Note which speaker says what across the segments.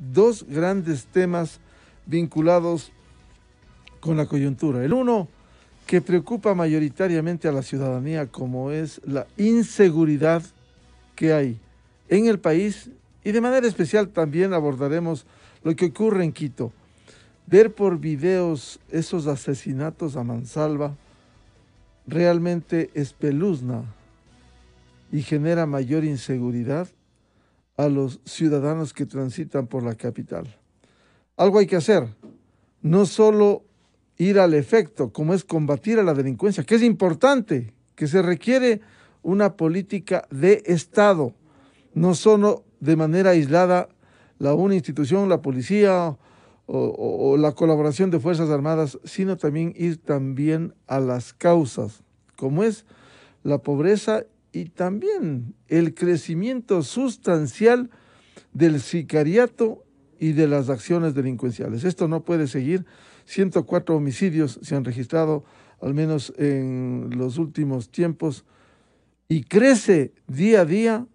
Speaker 1: dos grandes temas vinculados con la coyuntura. El uno que preocupa mayoritariamente a la ciudadanía como es la inseguridad que hay en el país y de manera especial también abordaremos lo que ocurre en Quito. Ver por videos esos asesinatos a mansalva realmente espeluzna y genera mayor inseguridad a los ciudadanos que transitan por la capital. Algo hay que hacer, no solo ir al efecto, como es combatir a la delincuencia, que es importante, que se requiere una política de Estado, no solo de manera aislada la una institución, la policía o, o, la colaboración de Fuerzas Armadas, sino también ir también a las causas, como es la pobreza y también el crecimiento sustancial del sicariato y de las acciones delincuenciales. Esto no puede seguir. 104 homicidios se han registrado, al menos en los últimos tiempos, y crece día a día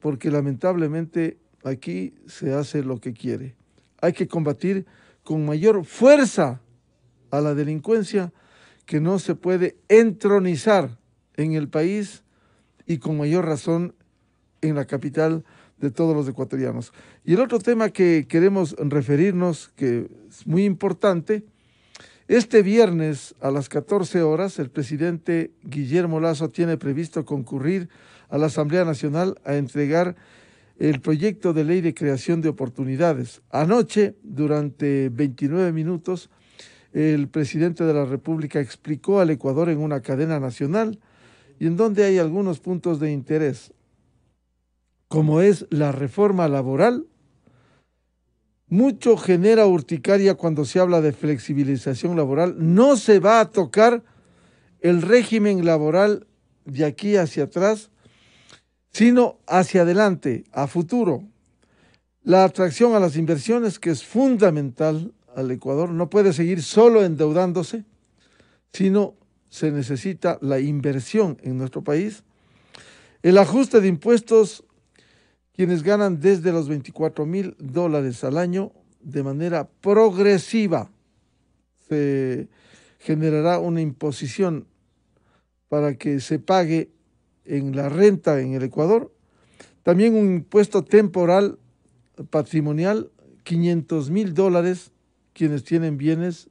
Speaker 1: porque lamentablemente aquí se hace lo que quiere. Hay que combatir con mayor fuerza a la delincuencia que no se puede entronizar en el país y con mayor razón en la capital de todos los ecuatorianos. Y el otro tema que queremos referirnos, que es muy importante, este viernes a las 14 horas, el presidente Guillermo Lazo tiene previsto concurrir a la Asamblea Nacional a entregar el proyecto de ley de creación de oportunidades. Anoche, durante 29 minutos, el presidente de la República explicó al Ecuador en una cadena nacional y en donde hay algunos puntos de interés, como es la reforma laboral. Mucho genera urticaria cuando se habla de flexibilización laboral. No se va a tocar el régimen laboral de aquí hacia atrás, sino hacia adelante, a futuro. La atracción a las inversiones, que es fundamental al Ecuador, no puede seguir solo endeudándose, sino se necesita la inversión en nuestro país, el ajuste de impuestos, quienes ganan desde los 24 mil dólares al año de manera progresiva, se generará una imposición para que se pague en la renta en el Ecuador, también un impuesto temporal patrimonial, 500 mil dólares quienes tienen bienes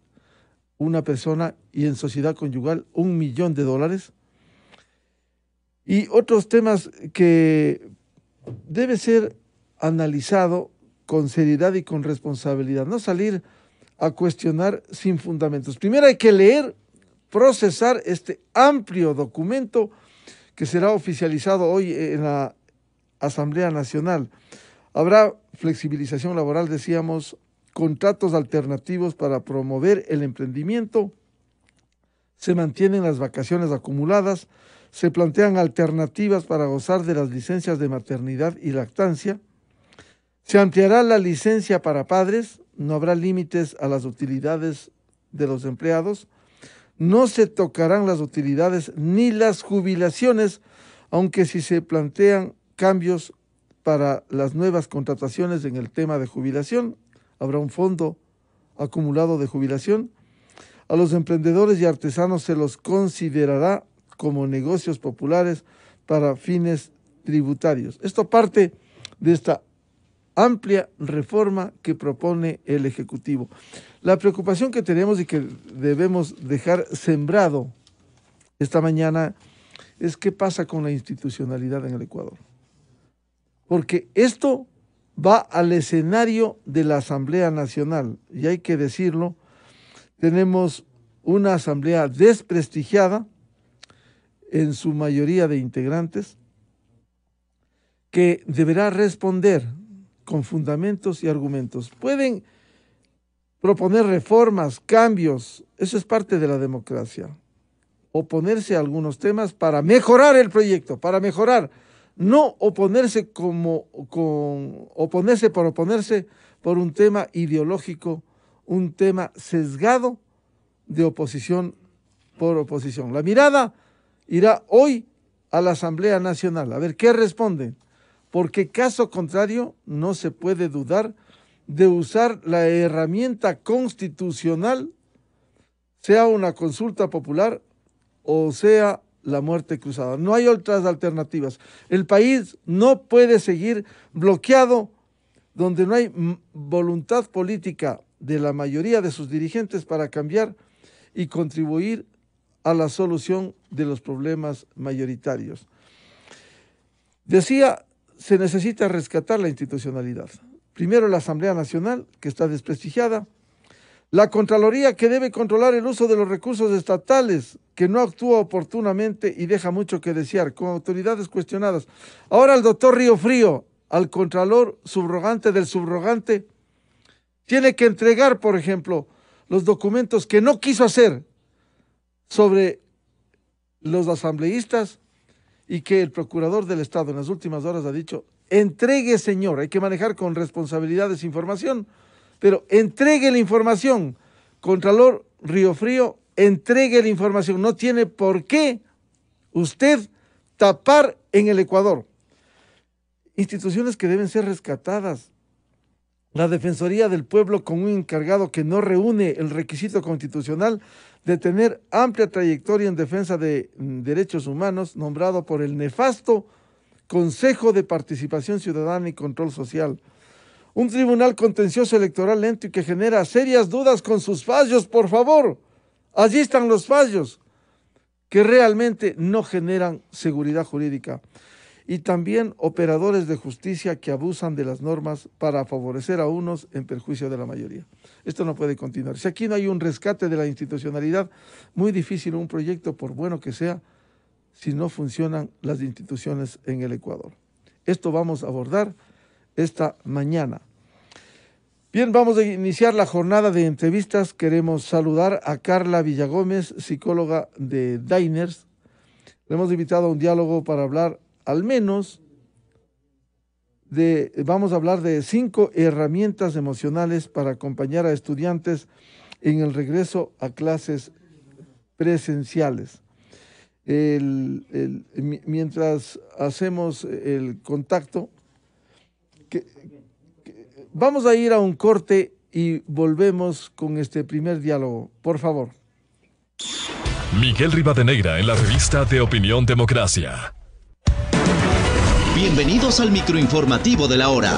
Speaker 1: una persona y en sociedad conyugal un millón de dólares. Y otros temas que debe ser analizado con seriedad y con responsabilidad, no salir a cuestionar sin fundamentos. Primero hay que leer, procesar este amplio documento que será oficializado hoy en la Asamblea Nacional. Habrá flexibilización laboral, decíamos, contratos alternativos para promover el emprendimiento, se mantienen las vacaciones acumuladas, se plantean alternativas para gozar de las licencias de maternidad y lactancia, se ampliará la licencia para padres, no habrá límites a las utilidades de los empleados, no se tocarán las utilidades ni las jubilaciones, aunque si se plantean cambios para las nuevas contrataciones en el tema de jubilación, habrá un fondo acumulado de jubilación. A los emprendedores y artesanos se los considerará como negocios populares para fines tributarios. Esto parte de esta amplia reforma que propone el Ejecutivo. La preocupación que tenemos y que debemos dejar sembrado esta mañana es qué pasa con la institucionalidad en el Ecuador. Porque esto va al escenario de la Asamblea Nacional. Y hay que decirlo, tenemos una asamblea desprestigiada en su mayoría de integrantes que deberá responder con fundamentos y argumentos. Pueden proponer reformas, cambios, eso es parte de la democracia. Oponerse a algunos temas para mejorar el proyecto, para mejorar no oponerse como con oponerse por oponerse por un tema ideológico, un tema sesgado de oposición por oposición. La mirada irá hoy a la Asamblea Nacional, a ver qué responden, porque caso contrario no se puede dudar de usar la herramienta constitucional, sea una consulta popular o sea la muerte cruzada. No hay otras alternativas. El país no puede seguir bloqueado donde no hay voluntad política de la mayoría de sus dirigentes para cambiar y contribuir a la solución de los problemas mayoritarios. Decía, se necesita rescatar la institucionalidad. Primero la Asamblea Nacional, que está desprestigiada, la Contraloría que debe controlar el uso de los recursos estatales, que no actúa oportunamente y deja mucho que desear, con autoridades cuestionadas. Ahora el doctor Río Frío, al Contralor subrogante del subrogante, tiene que entregar, por ejemplo, los documentos que no quiso hacer sobre los asambleístas y que el Procurador del Estado en las últimas horas ha dicho, entregue señor, hay que manejar con responsabilidad esa información pero entregue la información. Contralor Río Frío, entregue la información. No tiene por qué usted tapar en el Ecuador. Instituciones que deben ser rescatadas. La Defensoría del Pueblo con un encargado que no reúne el requisito constitucional de tener amplia trayectoria en defensa de mm, derechos humanos, nombrado por el nefasto Consejo de Participación Ciudadana y Control Social un tribunal contencioso electoral lento y que genera serias dudas con sus fallos, por favor. Allí están los fallos que realmente no generan seguridad jurídica. Y también operadores de justicia que abusan de las normas para favorecer a unos en perjuicio de la mayoría. Esto no puede continuar. Si aquí no hay un rescate de la institucionalidad, muy difícil un proyecto, por bueno que sea, si no funcionan las instituciones en el Ecuador. Esto vamos a abordar esta mañana. Bien, vamos a iniciar la jornada de entrevistas. Queremos saludar a Carla Villagómez, psicóloga de Diners. Le hemos invitado a un diálogo para hablar al menos de, vamos a hablar de cinco herramientas emocionales para acompañar a estudiantes en el regreso a clases presenciales. mientras hacemos el contacto, vamos a ir a un corte y volvemos con este primer diálogo. Por favor.
Speaker 2: Miguel Rivadeneira en la revista de Opinión Democracia.
Speaker 3: Bienvenidos al microinformativo de la hora.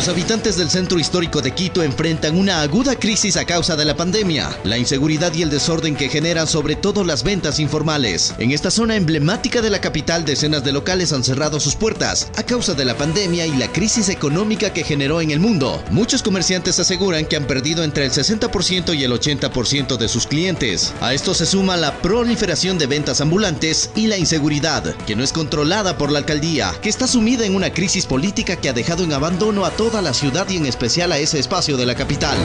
Speaker 3: Los habitantes del centro histórico de Quito enfrentan una aguda crisis a causa de la pandemia, la inseguridad y el desorden que generan sobre todo las ventas informales. En esta zona emblemática de la capital, decenas de locales han cerrado sus puertas a causa de la pandemia y la crisis económica que generó en el mundo. Muchos comerciantes aseguran que han perdido entre el 60% y el 80% de sus clientes. A esto se suma la proliferación de ventas ambulantes y la inseguridad, que no es controlada por la alcaldía, que está sumida en una crisis política que ha dejado en abandono a todos toda la ciudad y en especial a ese espacio de la capital.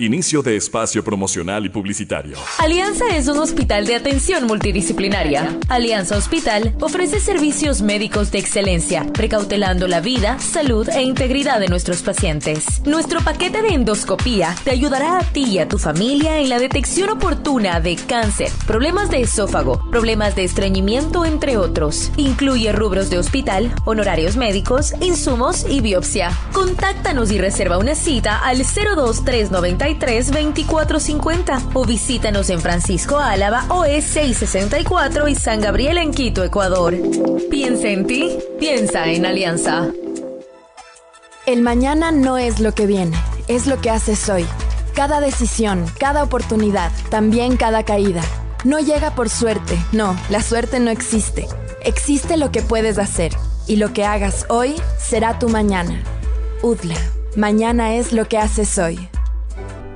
Speaker 2: Inicio de espacio promocional y publicitario. Alianza es un hospital de atención multidisciplinaria. Alianza Hospital ofrece servicios médicos de excelencia, precautelando la vida, salud e integridad de nuestros pacientes. Nuestro paquete de endoscopía te ayudará a ti y a tu familia en la detección oportuna de cáncer, problemas de esófago, problemas de estreñimiento, entre otros. Incluye rubros de hospital, honorarios médicos, insumos y biopsia. Contáctanos y reserva una cita al 02390 63 o visítanos en Francisco Álava OE 664 y San Gabriel en Quito, Ecuador. Piensa en ti, piensa en Alianza. El mañana no es lo que viene, es lo que haces hoy. Cada decisión, cada oportunidad, también cada caída. No llega por suerte, no, la suerte no existe. Existe lo que puedes hacer y lo que hagas hoy será tu mañana. Udla, mañana es lo que haces hoy.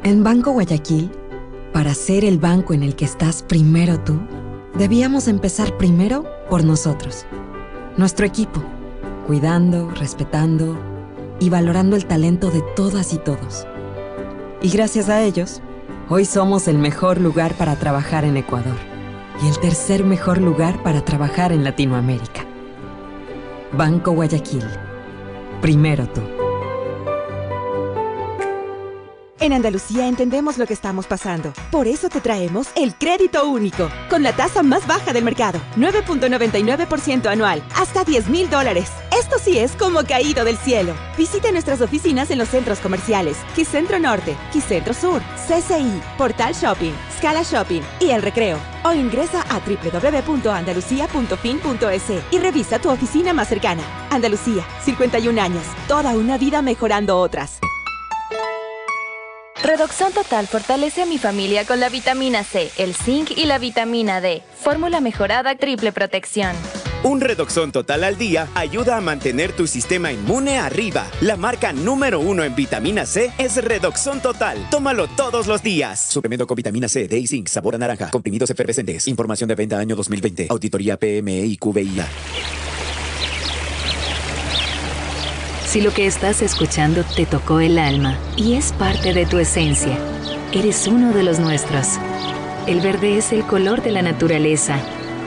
Speaker 2: En Banco Guayaquil, para ser el banco en el que estás primero tú, debíamos empezar primero por nosotros, nuestro equipo, cuidando, respetando y valorando el talento de todas y todos. Y gracias a ellos, hoy somos el mejor lugar para trabajar en Ecuador y el tercer mejor lugar para trabajar en Latinoamérica. Banco Guayaquil, primero tú. En Andalucía entendemos lo que estamos pasando. Por eso te traemos el crédito único, con la tasa más baja del mercado, 9.99% anual, hasta 10 mil dólares. Esto sí es como caído del cielo. Visita nuestras oficinas en los centros comerciales, Quicentro Norte, Quicentro Sur, CCI, Portal Shopping, Scala Shopping y El Recreo. O ingresa a www.andalucía.fin.es e y revisa tu oficina más cercana. Andalucía, 51 años, toda una vida mejorando otras. Redoxón Total fortalece a mi familia con la vitamina C, el zinc y la vitamina D. Fórmula mejorada triple protección.
Speaker 4: Un redoxón total al día ayuda a mantener tu sistema inmune arriba. La marca número uno en vitamina C es
Speaker 2: Redoxón Total. Tómalo todos los días. Suplemento con vitamina C, D y zinc, sabor a naranja, comprimidos efervescentes. Información de venta año 2020. Auditoría PME y Si lo que estás escuchando te tocó el alma y es parte de tu esencia, eres uno de los nuestros. El verde es el color de la naturaleza,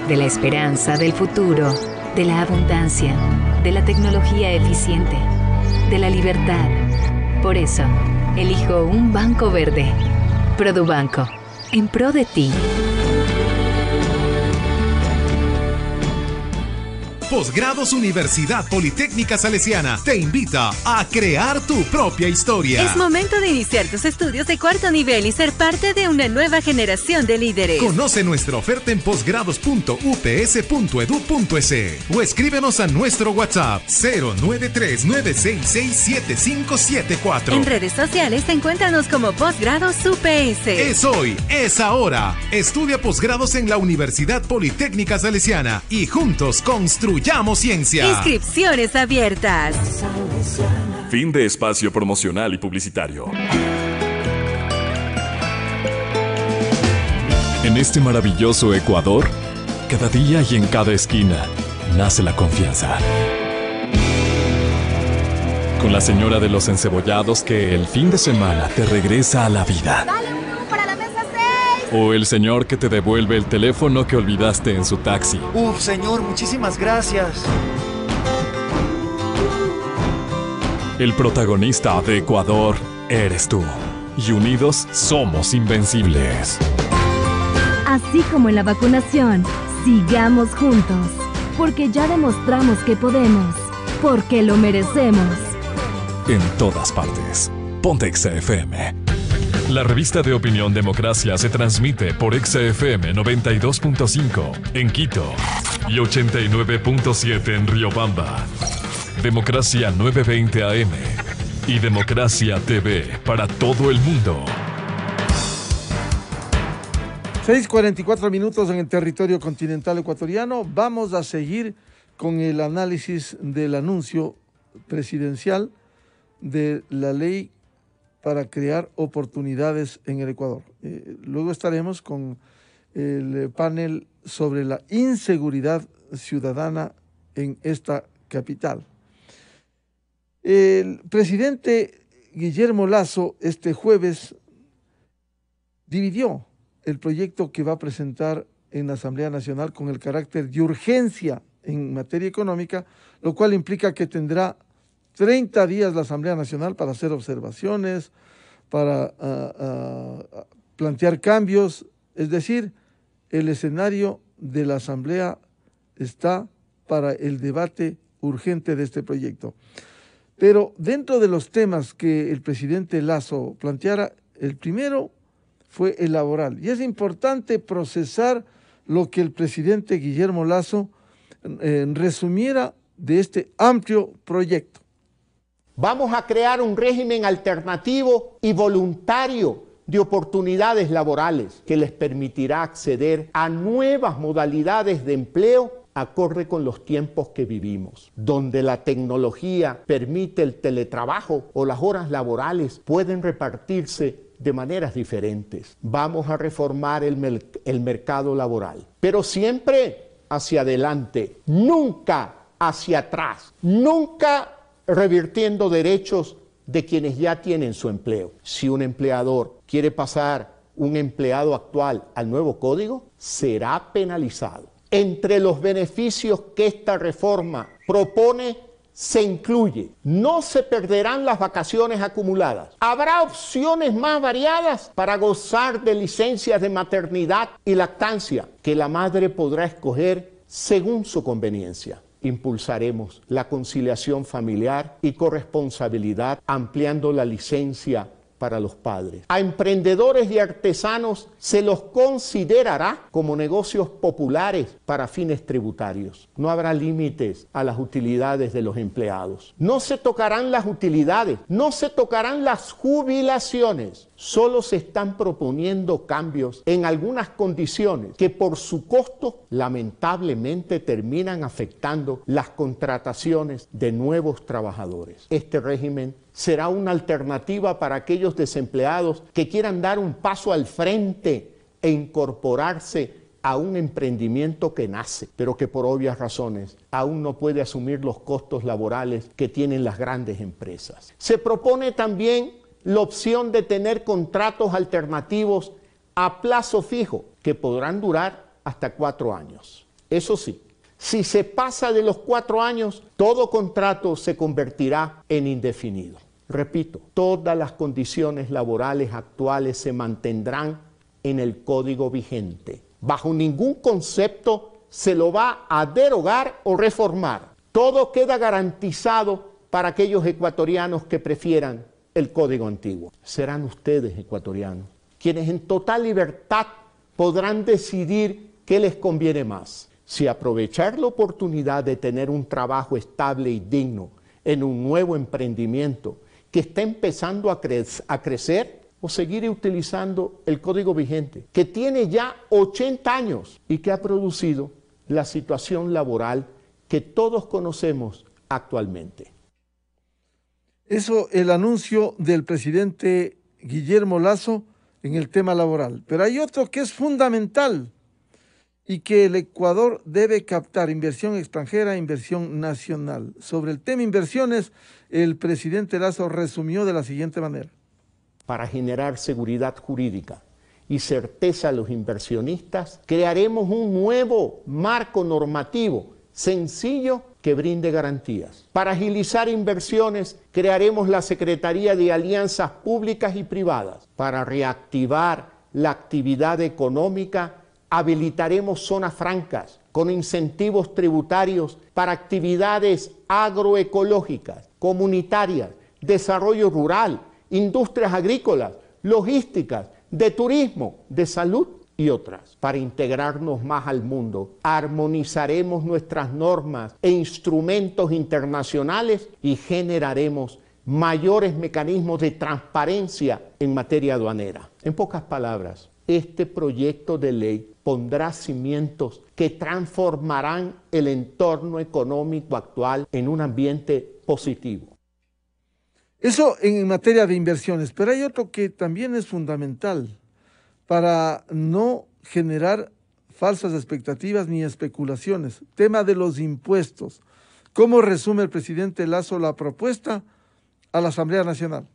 Speaker 2: de la esperanza, del futuro, de la abundancia, de la tecnología eficiente, de la libertad. Por eso, elijo un banco verde. Produbanco, en pro de ti.
Speaker 4: Posgrados Universidad Politécnica Salesiana te invita a crear tu propia historia. Es momento
Speaker 2: de iniciar tus estudios de cuarto nivel y ser parte de una nueva generación de líderes.
Speaker 4: Conoce nuestra oferta en posgrados.ups.edu.es e e o escríbenos a nuestro WhatsApp 0939667574. En
Speaker 2: redes sociales encuéntranos como Posgrados UPS. Es
Speaker 4: hoy, es ahora. Estudia posgrados en la Universidad Politécnica Salesiana y juntos construimos Llamo ciencia.
Speaker 2: Inscripciones abiertas. Fin de espacio promocional y publicitario. En este maravilloso Ecuador, cada día y en cada esquina nace la confianza. Con la señora de los encebollados que el fin de semana te regresa a la vida. O el señor que te devuelve el teléfono que olvidaste en su taxi.
Speaker 5: Uf, señor, muchísimas gracias.
Speaker 2: El protagonista de Ecuador eres tú. Y unidos somos invencibles. Así como en la vacunación, sigamos juntos. Porque ya demostramos que podemos. Porque lo merecemos. En todas partes. Ponte
Speaker 4: FM.
Speaker 2: La revista de opinión Democracia se transmite por XFM 92.5 en Quito y 89.7 en Riobamba. Democracia 920 AM y Democracia TV para todo el mundo.
Speaker 1: 6:44 minutos en el territorio continental ecuatoriano. Vamos a seguir con el análisis del anuncio presidencial de la ley para crear oportunidades en el Ecuador. Eh, luego estaremos con el panel sobre la inseguridad ciudadana en esta capital. El presidente Guillermo Lazo este jueves dividió el proyecto que va a presentar en la Asamblea Nacional con el carácter de urgencia en materia económica, lo cual implica que tendrá 30 días la Asamblea Nacional para hacer observaciones, para ah, ah, plantear cambios. Es decir, el escenario de la Asamblea está para el debate urgente de este proyecto. Pero dentro de los temas que el presidente Lazo planteara, el primero fue el laboral. Y es importante procesar lo que el presidente Guillermo Lazo eh, resumiera de este amplio proyecto. Vamos a crear un régimen alternativo
Speaker 4: y voluntario de oportunidades laborales que les permitirá acceder a nuevas modalidades de empleo acorde con los tiempos que vivimos, donde la tecnología permite el teletrabajo o las horas laborales pueden repartirse de maneras diferentes. Vamos a reformar el, mercado laboral, pero siempre hacia adelante, nunca hacia atrás, nunca revirtiendo derechos de quienes ya tienen su empleo. Si un empleador quiere pasar un empleado actual al nuevo código, será penalizado. Entre los beneficios que esta reforma propone se incluye, no se perderán las vacaciones acumuladas, habrá opciones más variadas para gozar de licencias de maternidad y lactancia que la madre podrá escoger según su conveniencia impulsaremos la conciliación familiar y corresponsabilidad ampliando la licencia para los padres. A emprendedores y artesanos se los considerará como negocios populares para fines tributarios. No habrá límites a las utilidades de los empleados. No se tocarán las utilidades, no se tocarán las jubilaciones. Solo se están proponiendo cambios en algunas condiciones que por su costo lamentablemente terminan afectando las contrataciones de nuevos trabajadores. Este régimen será una alternativa para aquellos desempleados que quieran dar un paso al frente e incorporarse a un emprendimiento que nace, pero que por obvias razones aún no puede asumir los costos laborales que tienen las grandes empresas. Se propone también la opción de tener contratos alternativos a plazo fijo que podrán durar hasta cuatro años. Eso sí, si se pasa de los cuatro años, todo contrato se convertirá en indefinido. Repito, todas las condiciones laborales actuales se mantendrán en el código vigente. Bajo ningún concepto se lo va a derogar o reformar. Todo queda garantizado para aquellos ecuatorianos que prefieran el código antiguo. Serán ustedes ecuatorianos quienes en total libertad podrán decidir qué les conviene más. Si aprovechar la oportunidad de tener un trabajo estable y digno en un nuevo emprendimiento que está empezando a, a crecer o seguir utilizando el código vigente, que tiene ya 80 años y que ha producido la situación laboral que todos conocemos
Speaker 1: actualmente. Eso el anuncio del presidente Guillermo Lazo en el tema laboral. Pero hay otro que es fundamental y que el Ecuador debe captar inversión extranjera e inversión nacional. Sobre el tema inversiones, el presidente Lazo resumió de la siguiente manera.
Speaker 4: Para generar seguridad jurídica y certeza a los inversionistas, crearemos un nuevo marco normativo sencillo que brinde garantías. Para agilizar inversiones, crearemos la Secretaría de Alianzas Públicas y Privadas para reactivar la actividad económica habilitaremos zonas francas con incentivos tributarios para actividades agroecológicas, comunitarias, desarrollo rural, industrias agrícolas, logísticas, de turismo, de salud y otras. Para integrarnos más al mundo, armonizaremos nuestras normas e instrumentos internacionales y generaremos mayores mecanismos de transparencia en materia aduanera. En pocas palabras, este proyecto de ley pondrá cimientos que transformarán el entorno económico actual en un
Speaker 1: ambiente positivo. Eso en materia de inversiones, pero hay otro que también es fundamental para no generar falsas expectativas ni especulaciones. Tema de los impuestos. ¿Cómo resume el presidente Lazo la propuesta a la Asamblea Nacional?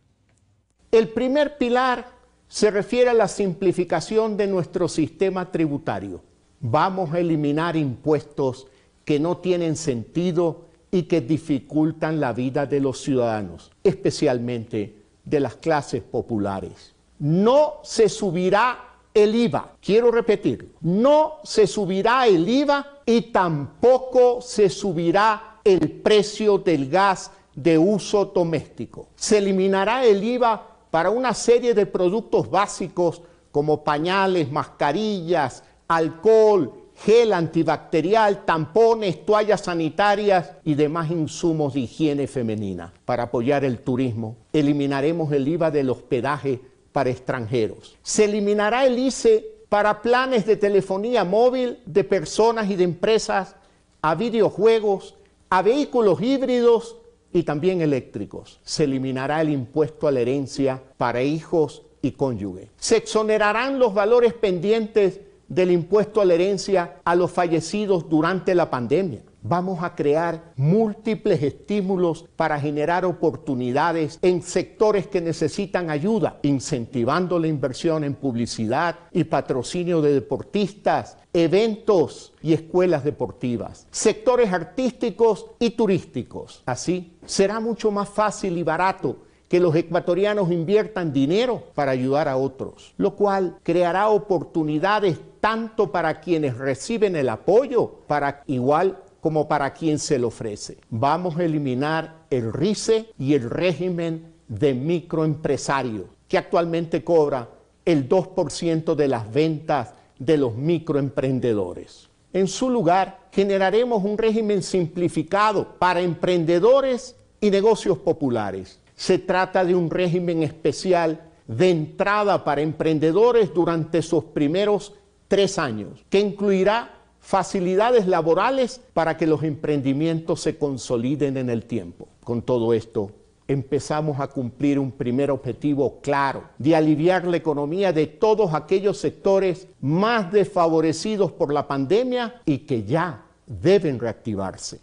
Speaker 1: El primer
Speaker 4: pilar se refiere a la simplificación de nuestro sistema tributario. Vamos a eliminar impuestos que no tienen sentido y que dificultan la vida de los ciudadanos, especialmente de las clases populares. No se subirá el IVA, quiero repetirlo, no se subirá el IVA y tampoco se subirá el precio del gas de uso doméstico. Se eliminará el IVA para una serie de productos básicos como pañales, mascarillas, alcohol, gel antibacterial, tampones, toallas sanitarias y demás insumos de higiene femenina. Para apoyar el turismo, eliminaremos el IVA del hospedaje para extranjeros. Se eliminará el ICE para planes de telefonía móvil de personas y de empresas, a videojuegos, a vehículos híbridos y también eléctricos. Se eliminará el impuesto a la herencia para hijos y cónyuge. Se exonerarán los valores pendientes del impuesto a la herencia a los fallecidos durante la pandemia. Vamos a crear múltiples estímulos para generar oportunidades en sectores que necesitan ayuda, incentivando la inversión en publicidad y patrocinio de deportistas, eventos y escuelas deportivas, sectores artísticos y turísticos. Así será mucho más fácil y barato que los ecuatorianos inviertan dinero para ayudar a otros, lo cual creará oportunidades tanto para quienes reciben el apoyo, para igual como para quien se lo ofrece. Vamos a eliminar el RICE y el régimen de microempresario, que actualmente cobra el 2% de las ventas de los microemprendedores. En su lugar, generaremos un régimen simplificado para emprendedores y negocios populares. Se trata de un régimen especial de entrada para emprendedores durante sus primeros tres años, que incluirá facilidades laborales para que los emprendimientos se consoliden en el tiempo. Con todo esto, empezamos a cumplir un primer objetivo claro, de aliviar la economía de todos aquellos sectores más desfavorecidos por la pandemia y que ya deben reactivarse.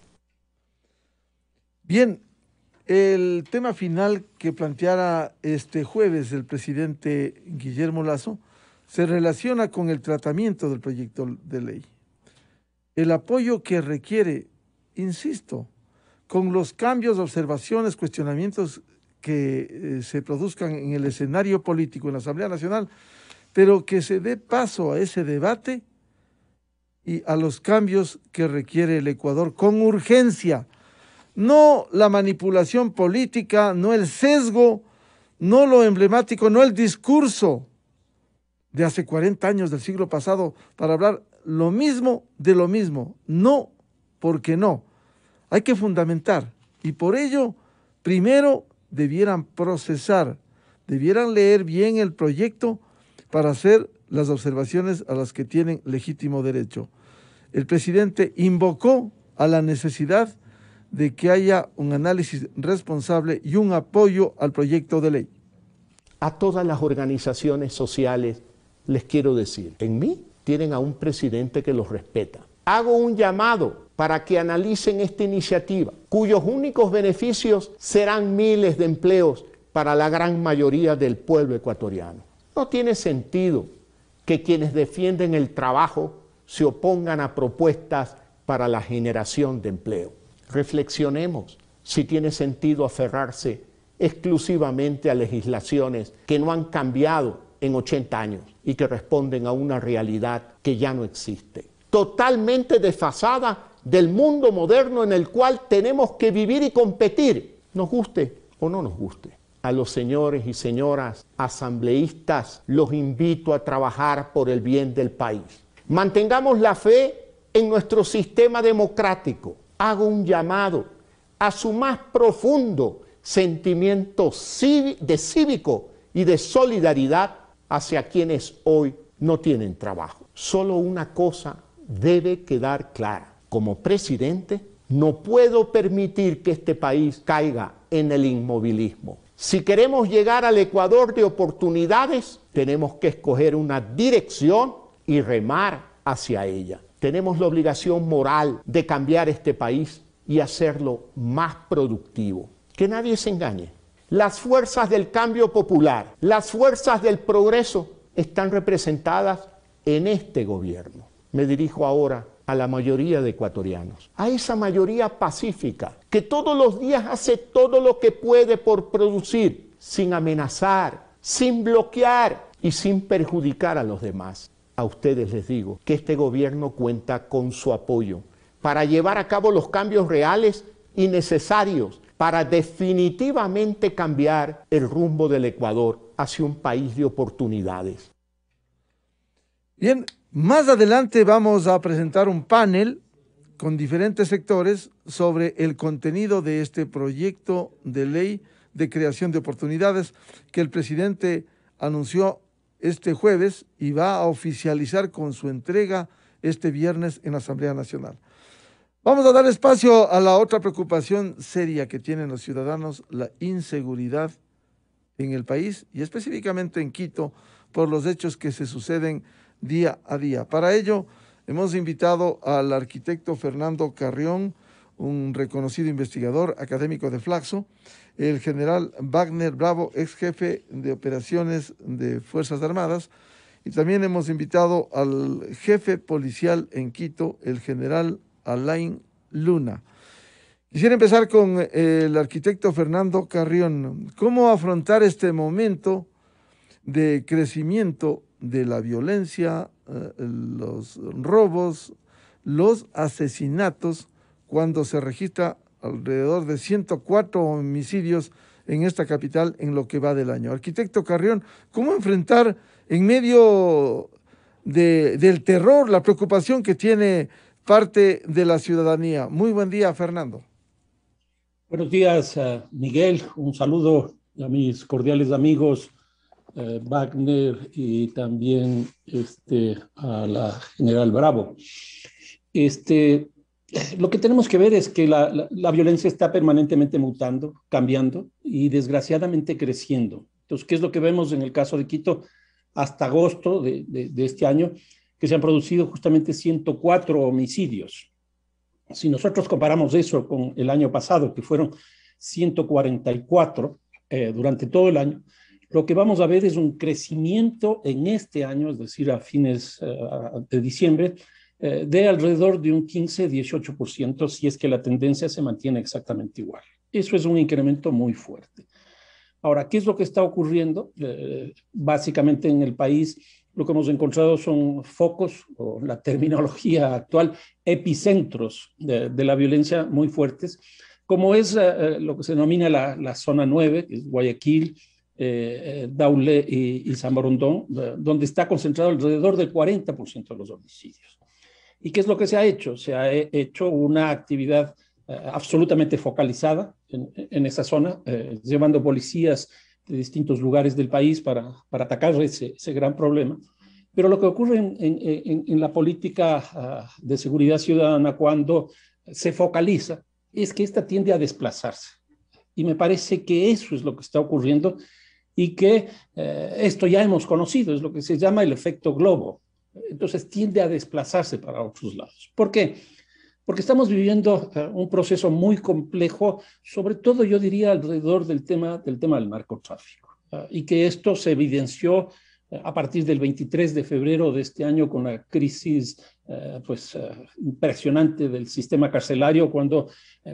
Speaker 1: Bien, el tema final que planteara este jueves el presidente Guillermo Lazo se relaciona con el tratamiento del proyecto de ley el apoyo que requiere, insisto, con los cambios, observaciones, cuestionamientos que eh, se produzcan en el escenario político en la Asamblea Nacional, pero que se dé paso a ese debate y a los cambios que requiere el Ecuador con urgencia. No la manipulación política, no el sesgo, no lo emblemático, no el discurso de hace 40 años del siglo pasado para hablar lo mismo de lo mismo. No, porque no. Hay que fundamentar. Y por ello, primero debieran procesar, debieran leer bien el proyecto para hacer las observaciones a las que tienen legítimo derecho. El presidente invocó a la necesidad de que haya un análisis responsable y un apoyo al proyecto de ley. A todas las organizaciones sociales les quiero decir, en mí tienen a un presidente
Speaker 4: que los respeta. Hago un llamado para que analicen esta iniciativa, cuyos únicos beneficios serán miles de empleos para la gran mayoría del pueblo ecuatoriano. No tiene sentido que quienes defienden el trabajo se opongan a propuestas para la generación de empleo. Reflexionemos si tiene sentido aferrarse exclusivamente a legislaciones que no han cambiado en 80 años y que responden a una realidad que ya no existe. Totalmente desfasada del mundo moderno en el cual tenemos que vivir y competir, nos guste o no nos guste. A los señores y señoras asambleístas los invito a trabajar por el bien del país. Mantengamos la fe en nuestro sistema democrático. Hago un llamado a su más profundo sentimiento de cívico y de solidaridad hacia quienes hoy no tienen trabajo. Solo una cosa debe quedar clara. Como presidente, no puedo permitir que este país caiga en el inmovilismo. Si queremos llegar al Ecuador de oportunidades, tenemos que escoger una dirección y remar hacia ella. Tenemos la obligación moral de cambiar este país y hacerlo más productivo. Que nadie se engañe. Las fuerzas del cambio popular, las fuerzas del progreso están representadas en este gobierno. Me dirijo ahora a la mayoría de ecuatorianos, a esa mayoría pacífica que todos los días hace todo lo que puede por producir, sin amenazar, sin bloquear y sin perjudicar a los demás. A ustedes les digo que este gobierno cuenta con su apoyo para llevar a cabo los cambios reales y necesarios para definitivamente cambiar el rumbo del Ecuador hacia un
Speaker 1: país de oportunidades. Bien, más adelante vamos a presentar un panel con diferentes sectores sobre el contenido de este proyecto de ley de creación de oportunidades que el presidente anunció este jueves y va a oficializar con su entrega este viernes en la Asamblea Nacional. Vamos a dar espacio a la otra preocupación seria que tienen los ciudadanos, la inseguridad en el país y específicamente en Quito por los hechos que se suceden día a día. Para ello, hemos invitado al arquitecto Fernando Carrión, un reconocido investigador académico de Flaxo, el general Wagner Bravo, ex jefe de operaciones de Fuerzas Armadas, y también hemos invitado al jefe policial en Quito, el general Alain Luna. Quisiera empezar con eh, el arquitecto Fernando Carrión. ¿Cómo afrontar este momento de crecimiento de la violencia, eh, los robos, los asesinatos, cuando se registra alrededor de 104 homicidios en esta capital en lo que va del año? Arquitecto Carrión, ¿cómo enfrentar en medio del terror, la preocupación que tiene parte de la ciudadanía. Muy buen día, Fernando. Buenos días, eh, Miguel. Un saludo a mis cordiales amigos
Speaker 6: eh, Wagner y también este, a la general Bravo. Este, lo que tenemos que ver es que la, la, violencia está permanentemente mutando, cambiando y desgraciadamente creciendo. Entonces, ¿qué es lo que vemos en el caso de Quito hasta agosto de, de, de este año? que se han producido justamente 104 homicidios. Si nosotros comparamos eso con el año pasado, que fueron 144 eh, durante todo el año, lo que vamos a ver es un crecimiento en este año, es decir, a fines eh, de diciembre, eh, de alrededor de un 15-18%, si es que la tendencia se mantiene exactamente igual. Eso es un incremento muy fuerte. Ahora, ¿qué es lo que está ocurriendo? básicamente en el país lo que hemos encontrado son focos, o la terminología actual, epicentros de, la violencia muy fuertes, como es eh, eh, lo que se denomina la, zona 9, que es Guayaquil, eh, eh y, y San Borondón, donde está concentrado alrededor del 40% de los homicidios. ¿Y qué es lo que se ha hecho? Se ha hecho una actividad absolutamente focalizada en, en esa zona, llevando policías de distintos lugares del país para, atacar ese, gran problema. Pero lo que ocurre en, la política ah, de seguridad ciudadana cuando se focaliza es que esta tiende a desplazarse. Y me parece que eso es lo que está ocurriendo y que eh, esto ya hemos conocido, es lo que se llama el efecto globo. Entonces tiende a desplazarse para otros lados. ¿Por qué? porque estamos viviendo eh, un proceso muy complejo, sobre todo yo diría alrededor del tema del, tema del narcotráfico, eh, y que esto se evidenció eh, a partir del 23 de febrero de este año con la crisis pues, impresionante del sistema carcelario, cuando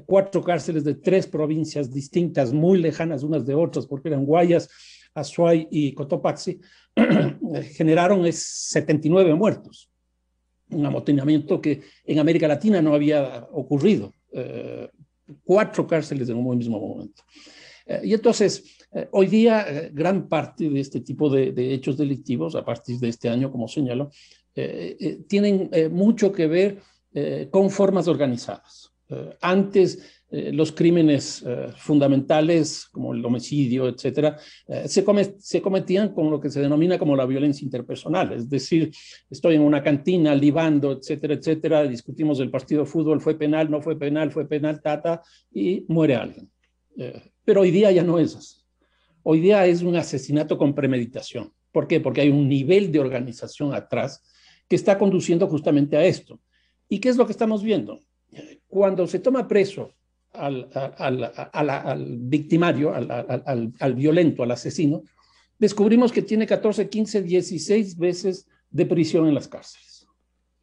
Speaker 6: cuatro cárceles de tres provincias distintas, muy lejanas unas de otras, porque eran Guayas, Azuay y Cotopaxi, generaron 79 muertos un amotinamiento que en América Latina no había ocurrido. Eh, cuatro cárceles en un mismo momento. Eh, y entonces, eh, hoy día, gran parte de este tipo de, de, hechos delictivos, a partir de este año, como señalo, tienen mucho que ver con formas organizadas. antes eh, los crímenes eh, fundamentales, como el homicidio, etcétera, eh, se, se, cometían con lo que se denomina como la violencia interpersonal. Es decir, estoy en una cantina libando, etcétera, etcétera, discutimos del partido de fútbol, fue penal, no fue penal, fue penal, tata, y muere alguien. pero hoy día ya no es así. Hoy día es un asesinato con premeditación. ¿Por qué? Porque hay un nivel de organización atrás que está conduciendo justamente a esto. ¿Y qué es lo que estamos viendo? Cuando se toma preso al, victimario, al, violento, al asesino, descubrimos que tiene 14, 15, 16 veces de prisión en las cárceles.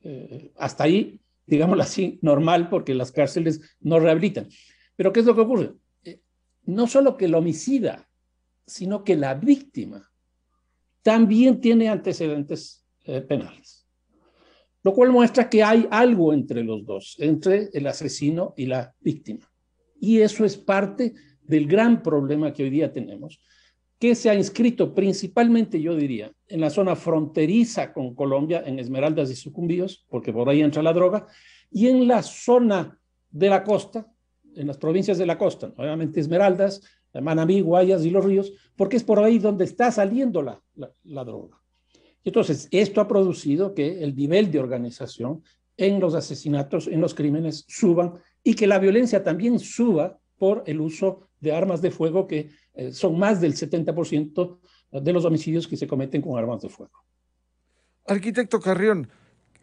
Speaker 6: Eh, hasta ahí, digámoslo así, normal, porque las cárceles no rehabilitan. Pero ¿qué es lo que ocurre? Eh, no solo que el homicida, sino que la víctima también tiene antecedentes eh, penales. Lo cual muestra que hay algo entre los dos, entre el asesino y la víctima. Y eso es parte del gran problema que hoy día tenemos, que se ha inscrito principalmente, yo diría, en la zona fronteriza con Colombia, en Esmeraldas y Sucumbíos, porque por ahí entra la droga, y en la zona de la costa, en las provincias de la costa, obviamente Esmeraldas, Manabí, Guayas y los ríos, porque es por ahí donde está saliendo la, droga. Y droga. Entonces, esto ha producido que el nivel de organización en los asesinatos, en los crímenes, suban y que la violencia también suba por el uso de armas de fuego, que eh, son más del 70% de los homicidios
Speaker 1: que se cometen con armas de fuego. Arquitecto Carrión,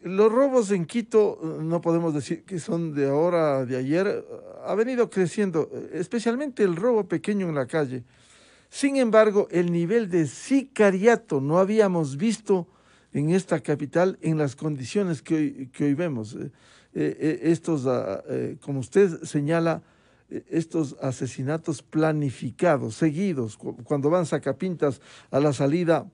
Speaker 1: los robos en Quito eh, no podemos decir que son de ahora, de ayer, eh, ha venido creciendo, especialmente el robo pequeño en la calle. Sin embargo, el nivel de sicariato no habíamos visto en esta capital en las condiciones que que hoy vemos. Eh, eh, estos, ah, eh, como usted señala, estos asesinatos planificados, seguidos, cuando van sacapintas a la salida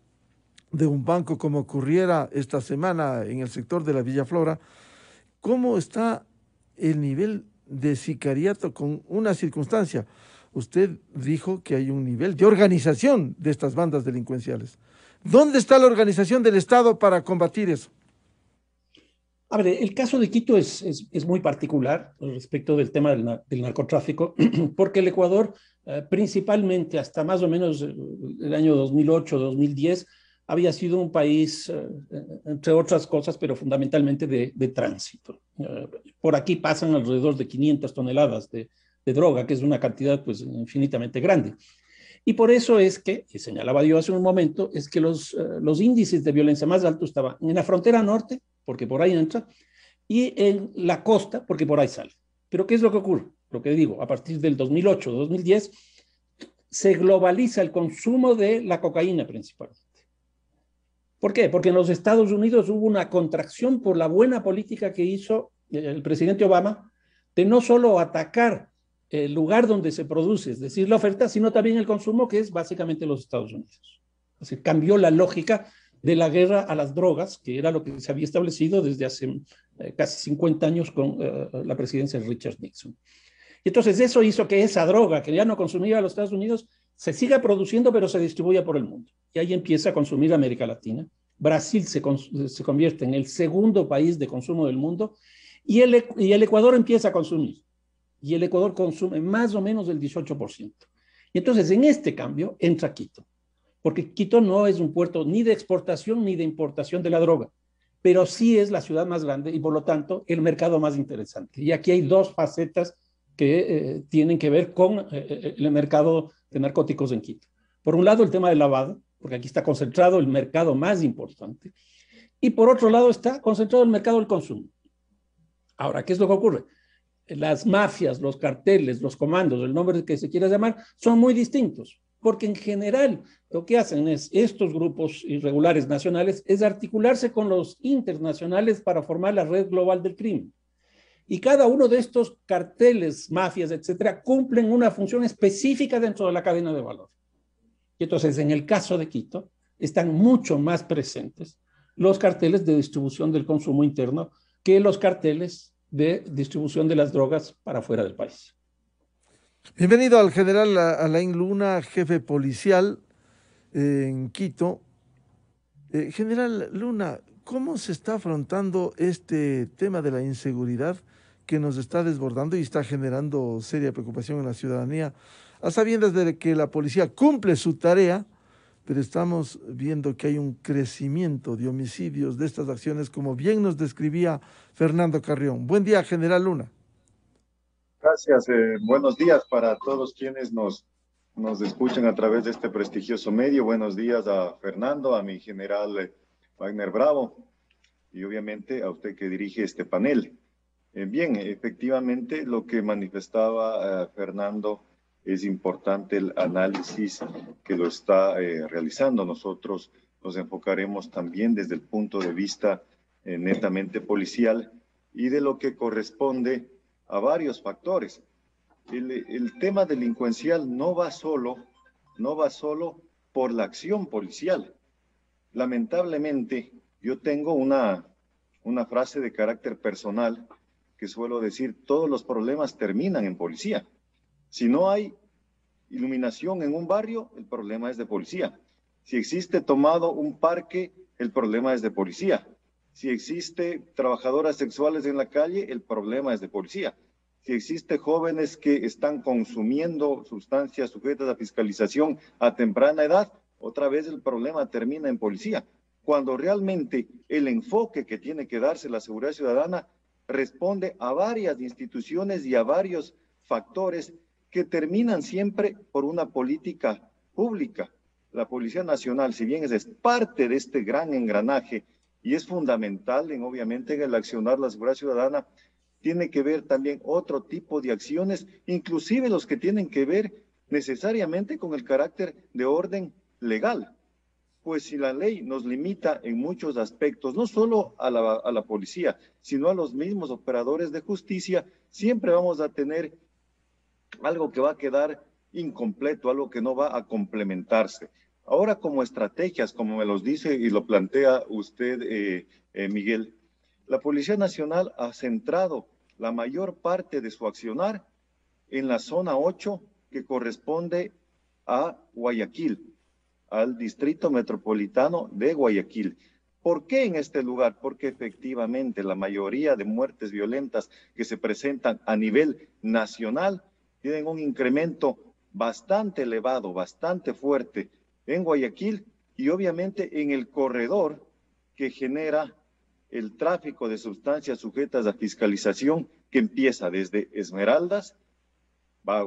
Speaker 1: de un banco como ocurriera esta semana en el sector de la Villa Flora, ¿cómo está el nivel de sicariato con una circunstancia? Usted dijo que hay un nivel de organización de estas bandas delincuenciales. ¿Dónde está la organización del Estado para combatir eso? A ver, el
Speaker 6: caso de Quito es, muy particular respecto del tema del, narcotráfico, porque el Ecuador, eh, principalmente hasta más o menos eh, el año 2008-2010, había sido un país, eh, entre otras cosas, pero fundamentalmente de, tránsito. por aquí pasan alrededor de 500 toneladas de, droga, que es una cantidad pues infinitamente grande. Y por eso es que, y señalaba yo hace un momento, es que los, los índices de violencia más altos estaban en la frontera norte porque por ahí entra, y en la costa, porque por ahí sale. Pero ¿qué es lo que ocurre? Lo que digo, a partir del 2008, 2010, se globaliza el consumo de la cocaína principalmente. ¿Por qué? Porque en los Estados Unidos hubo una contracción por la buena política que hizo el presidente Obama de no solo atacar el lugar donde se produce, es decir, la oferta, sino también el consumo, que es básicamente los Estados Unidos. Es cambió la lógica de la guerra a las drogas, que era lo que se había establecido desde hace eh, casi 50 años con eh, la presidencia de Richard Nixon. Y entonces eso hizo que esa droga que ya no consumía los Estados Unidos se siga produciendo, pero se distribuya por el mundo. Y ahí empieza a consumir América Latina. Brasil se, convierte en el segundo país de consumo del mundo y el Ecuador empieza a consumir. Y el Ecuador consume más o menos el 18%. Y entonces en este cambio entra Quito porque Quito no es un puerto ni de exportación ni de importación de la droga, pero sí es la ciudad más grande y por lo tanto el mercado más interesante. Y aquí hay dos facetas que eh, tienen que ver con eh, eh, el mercado de narcóticos en Quito. Por un lado, el tema del lavado, porque aquí está concentrado el mercado más importante, y por otro lado está concentrado el mercado del consumo. Ahora, ¿qué es lo que ocurre? Las mafias, los carteles, los comandos, el nombre que se quiera llamar, son muy distintos porque en general lo que hacen estos grupos irregulares nacionales es articularse con los internacionales para formar la red global del crimen. Y cada uno de estos carteles, mafias, etcétera, cumplen una función específica dentro de la cadena de valor. Y entonces, en el caso de Quito, están mucho más presentes los carteles de distribución del consumo interno que los
Speaker 1: carteles de distribución de las drogas para fuera del país. Bienvenido al general Alain Luna, jefe policial eh, en Quito. Eh, general Luna, ¿cómo se está afrontando este tema de la inseguridad que nos está desbordando y está generando seria preocupación en la ciudadanía? A sabiendas de que la policía cumple su tarea, pero estamos viendo que hay un crecimiento de homicidios, de estas acciones, como bien nos describía Fernando Carrión. Buen día, general Luna.
Speaker 5: Gracias, eh, buenos días para todos quienes nos, nos escuchan a través de este prestigioso medio. Buenos días a Fernando, a mi general eh, Wagner Bravo y obviamente a usted que dirige este panel. Eh, bien, efectivamente lo que manifestaba Fernando es importante el análisis que lo está realizando. Nosotros nos enfocaremos también desde el punto de vista netamente policial y de lo que corresponde a varios factores. El, el, tema delincuencial no va solo, no va solo por la acción policial. Lamentablemente, yo tengo una, una frase de carácter personal que suelo decir, todos los problemas terminan en policía. Si no hay iluminación en un barrio, el problema es de policía. Si existe tomado un parque, el problema es de policía. Si existe trabajadoras sexuales en la calle, el problema es de policía. Si existe jóvenes que están consumiendo sustancias sujetas a fiscalización a temprana edad, otra vez el problema termina en policía. Cuando realmente el enfoque que tiene que darse la seguridad ciudadana responde a varias instituciones y a varios factores que terminan siempre por una política pública. La Policía Nacional, si bien es parte de este gran engranaje y es fundamental en obviamente en el accionar la seguridad ciudadana. Tiene que ver también otro tipo de acciones, inclusive los que tienen que ver necesariamente con el carácter de orden legal. Pues si la ley nos limita en muchos aspectos, no solo a la, a la policía, sino a los mismos operadores de justicia, siempre vamos a tener algo que va a quedar incompleto, algo que no va a complementarse. Ahora como estrategias, como me los dice y lo plantea usted, eh, eh, Miguel, la Policía Nacional ha centrado la mayor parte de su accionar en la zona 8 que corresponde a Guayaquil, al Distrito Metropolitano de Guayaquil. ¿Por qué en este lugar? Porque efectivamente la mayoría de muertes violentas que se presentan a nivel nacional tienen un incremento bastante elevado, bastante fuerte en Guayaquil y obviamente en el corredor que genera el tráfico de sustancias sujetas a fiscalización que empieza desde Esmeraldas, va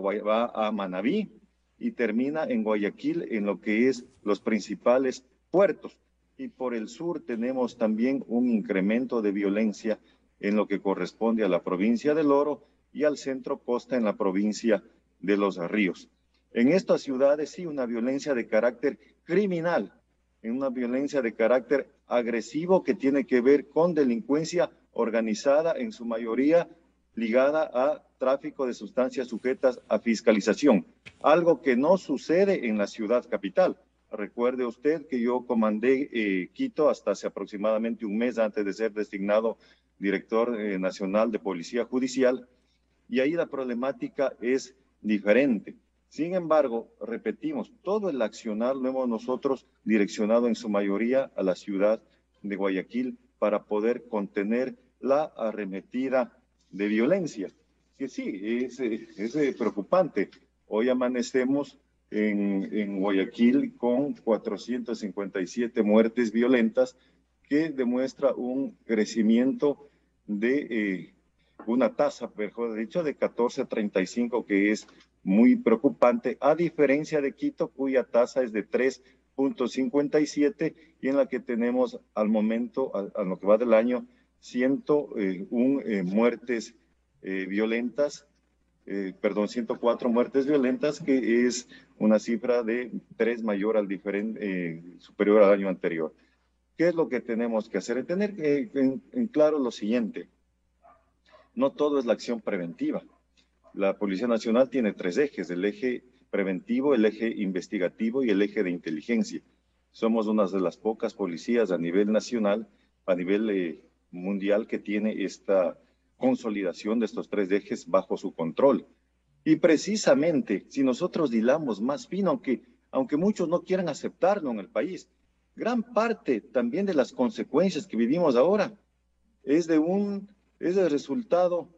Speaker 5: a, Manabí y termina en Guayaquil en lo que es los principales puertos. Y por el sur tenemos también un incremento de violencia en lo que corresponde a la provincia del Oro y al centro costa en la provincia de Los Ríos en estas ciudades sí una violencia de carácter criminal, en una violencia de carácter agresivo que tiene que ver con delincuencia organizada, en su mayoría ligada a tráfico de sustancias sujetas a fiscalización, algo que no sucede en la ciudad capital. Recuerde usted que yo comandé eh, Quito hasta hace aproximadamente un mes antes de ser designado director eh, nacional de Policía Judicial y ahí la problemática es diferente. Sin embargo, repetimos, todo el accionar lo hemos nosotros direccionado en su mayoría a la ciudad de Guayaquil para poder contener la arremetida de violencia, que sí, es, es eh, preocupante. Hoy amanecemos en, en, Guayaquil con 457 muertes violentas, que demuestra un crecimiento de eh, una tasa, mejor dicho, de 14 a 35, que es muy preocupante, a diferencia de Quito, cuya tasa es de 3.57 y en la que tenemos al momento, a, lo que va del año, 101 eh, eh, muertes eh, violentas, perdón, 104 muertes violentas, que es una cifra de 3 mayor al diferente, superior al año anterior. ¿Qué es lo que tenemos que hacer? Tener en claro lo siguiente, no todo es la acción preventiva la Policía Nacional tiene tres ejes, el eje preventivo, el eje investigativo y el eje de inteligencia. Somos una de las pocas policías a nivel nacional, a nivel eh, mundial, que tiene esta consolidación de estos tres ejes bajo su control. Y precisamente, si nosotros dilamos más fino, aunque, aunque muchos no quieran aceptarlo en el país, gran parte también de las consecuencias que vivimos ahora es de un es el resultado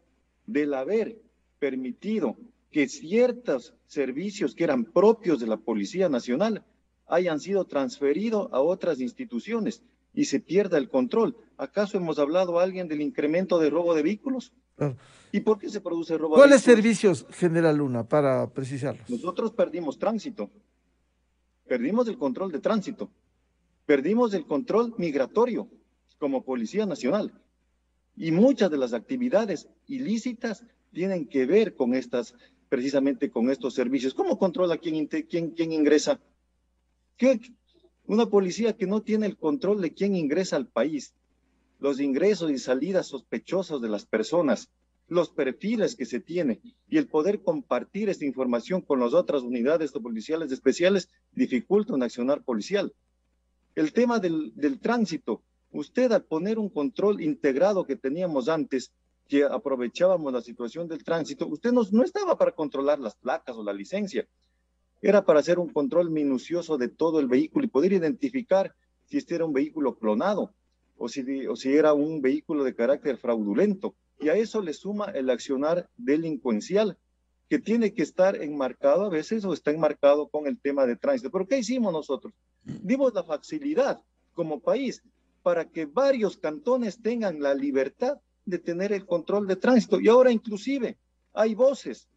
Speaker 5: del haber permitido que ciertos servicios que eran propios de la Policía Nacional hayan sido transferidos a otras instituciones y se pierda el control. ¿Acaso hemos hablado alguien del incremento de robo de vehículos? Ah. ¿Y por qué se produce robo? de ¿Cuáles servicios,
Speaker 1: General Luna, para precisarlos?
Speaker 5: Nosotros perdimos tránsito, perdimos el control de tránsito, perdimos el control migratorio como Policía Nacional y muchas de las actividades ilícitas tienen que ver con estas, precisamente con estos servicios. ¿Cómo controla quién, quién, quién ingresa? Una policía que no tiene el control de quién ingresa al país, los ingresos y salidas sospechosos de las personas, los perfiles que se tiene y el poder compartir esta información con las otras unidades policiales especiales dificulta un accionar policial. El tema del, del tránsito, usted al poner un control integrado que teníamos antes, que aprovechábamos la situación del tránsito, usted no, no estaba para controlar las placas o la licencia, era para hacer un control minucioso de todo el vehículo y poder identificar si este era un vehículo clonado o si, o si era un vehículo de carácter fraudulento. Y a eso le suma el accionar delincuencial, que tiene que estar enmarcado a veces o está enmarcado con el tema de tránsito. Pero ¿qué hicimos nosotros? Dimos la facilidad como país para que varios cantones tengan la libertad de tener el control de tránsito. Y ahora inclusive hay voces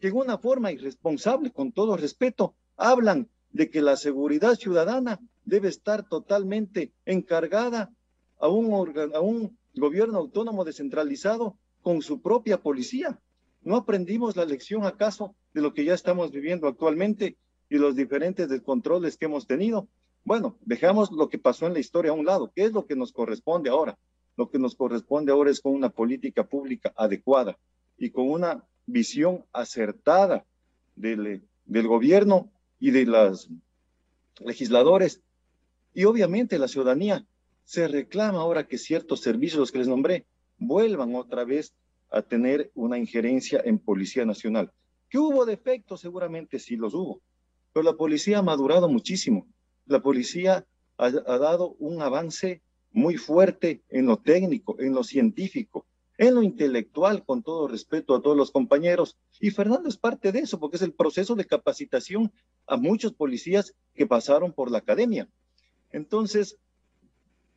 Speaker 5: que en una forma irresponsable, con todo respeto, hablan de que la seguridad ciudadana debe estar totalmente encargada a un, gobierno autónomo descentralizado con su propia policía. ¿No aprendimos la lección acaso de lo que ya estamos viviendo actualmente y los diferentes descontroles que hemos tenido? Bueno, dejamos lo que pasó en la historia a un lado. ¿Qué es lo que nos corresponde ahora? Lo que nos corresponde ahora es con una política pública adecuada y con una visión acertada del, eh, gobierno y de los legisladores. Y obviamente la ciudadanía se reclama ahora que ciertos servicios, los que les nombré, vuelvan otra vez a tener una injerencia en Policía Nacional. ¿Que hubo defectos? Seguramente sí los hubo, pero la policía ha madurado muchísimo. La policía ha, ha dado un avance muy fuerte en lo técnico, en lo científico, en lo intelectual, con todo respeto a todos los compañeros. Y Fernando es parte de eso, porque es el proceso de capacitación a muchos policías que pasaron por la academia. Entonces,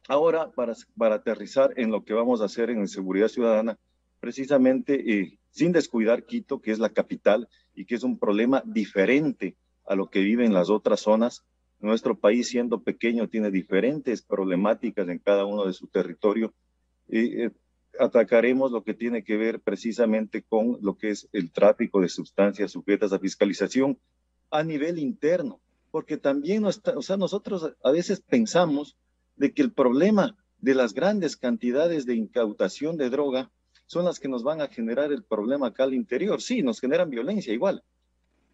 Speaker 5: ahora, para, para aterrizar en lo que vamos a hacer en Seguridad Ciudadana, precisamente eh, sin descuidar Quito, que es la capital y que es un problema diferente a lo que viven las otras zonas, nuestro país, siendo pequeño, tiene diferentes problemáticas en cada uno de su territorio. Y, eh, atacaremos lo que tiene que ver precisamente con lo que es el tráfico de sustancias sujetas a fiscalización a nivel interno, porque también está, o sea, nosotros a veces pensamos de que el problema de las grandes cantidades de incautación de droga son las que nos van a generar el problema acá al interior. Sí, nos generan violencia igual,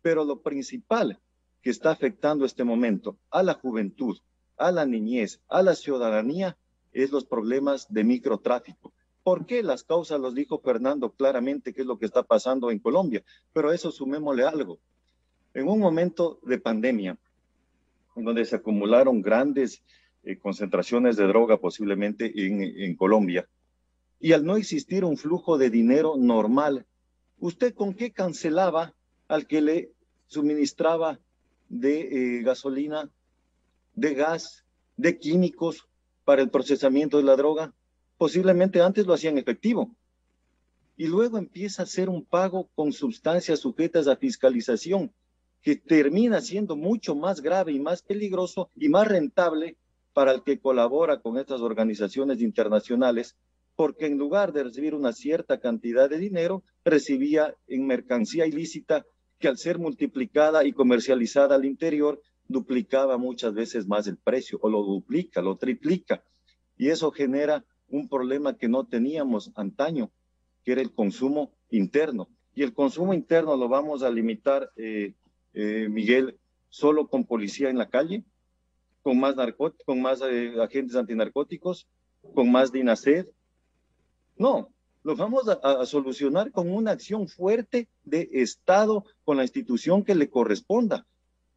Speaker 5: pero lo principal que está afectando este momento a la juventud, a la niñez, a la ciudadanía, es los problemas de microtráfico. ¿Por qué las causas los dijo Fernando claramente qué es lo que está pasando en Colombia? Pero eso sumémosle algo. En un momento de pandemia, en donde se acumularon grandes eh, concentraciones de droga posiblemente en, en Colombia, y al no existir un flujo de dinero normal, ¿usted con qué cancelaba al que le suministraba de eh, gasolina, de gas, de químicos para el procesamiento de la droga. Posiblemente antes lo hacían efectivo. Y luego empieza a ser un pago con sustancias sujetas a fiscalización, que termina siendo mucho más grave y más peligroso y más rentable para el que colabora con estas organizaciones internacionales, porque en lugar de recibir una cierta cantidad de dinero, recibía en mercancía ilícita que al ser multiplicada y comercializada al interior, duplicaba muchas veces más el precio, o lo duplica, lo triplica. Y eso genera un problema que no teníamos antaño, que era el consumo interno. Y el consumo interno lo vamos a limitar, eh, eh, Miguel, solo con policía en la calle, con más, con más eh, agentes antinarcóticos, con más dinaced. No, los vamos a, a, solucionar con una acción fuerte de Estado, con la institución que le corresponda.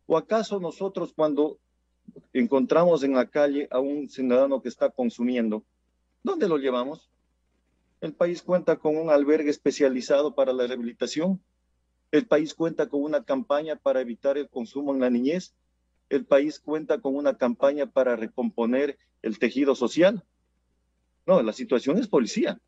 Speaker 5: ¿O acaso nosotros cuando encontramos en la calle a un ciudadano que está consumiendo, ¿dónde lo llevamos? El país cuenta con un albergue especializado para la rehabilitación. El país cuenta con una campaña para evitar el consumo en la niñez. El país cuenta con una campaña para recomponer el tejido social. No, la situación es policía.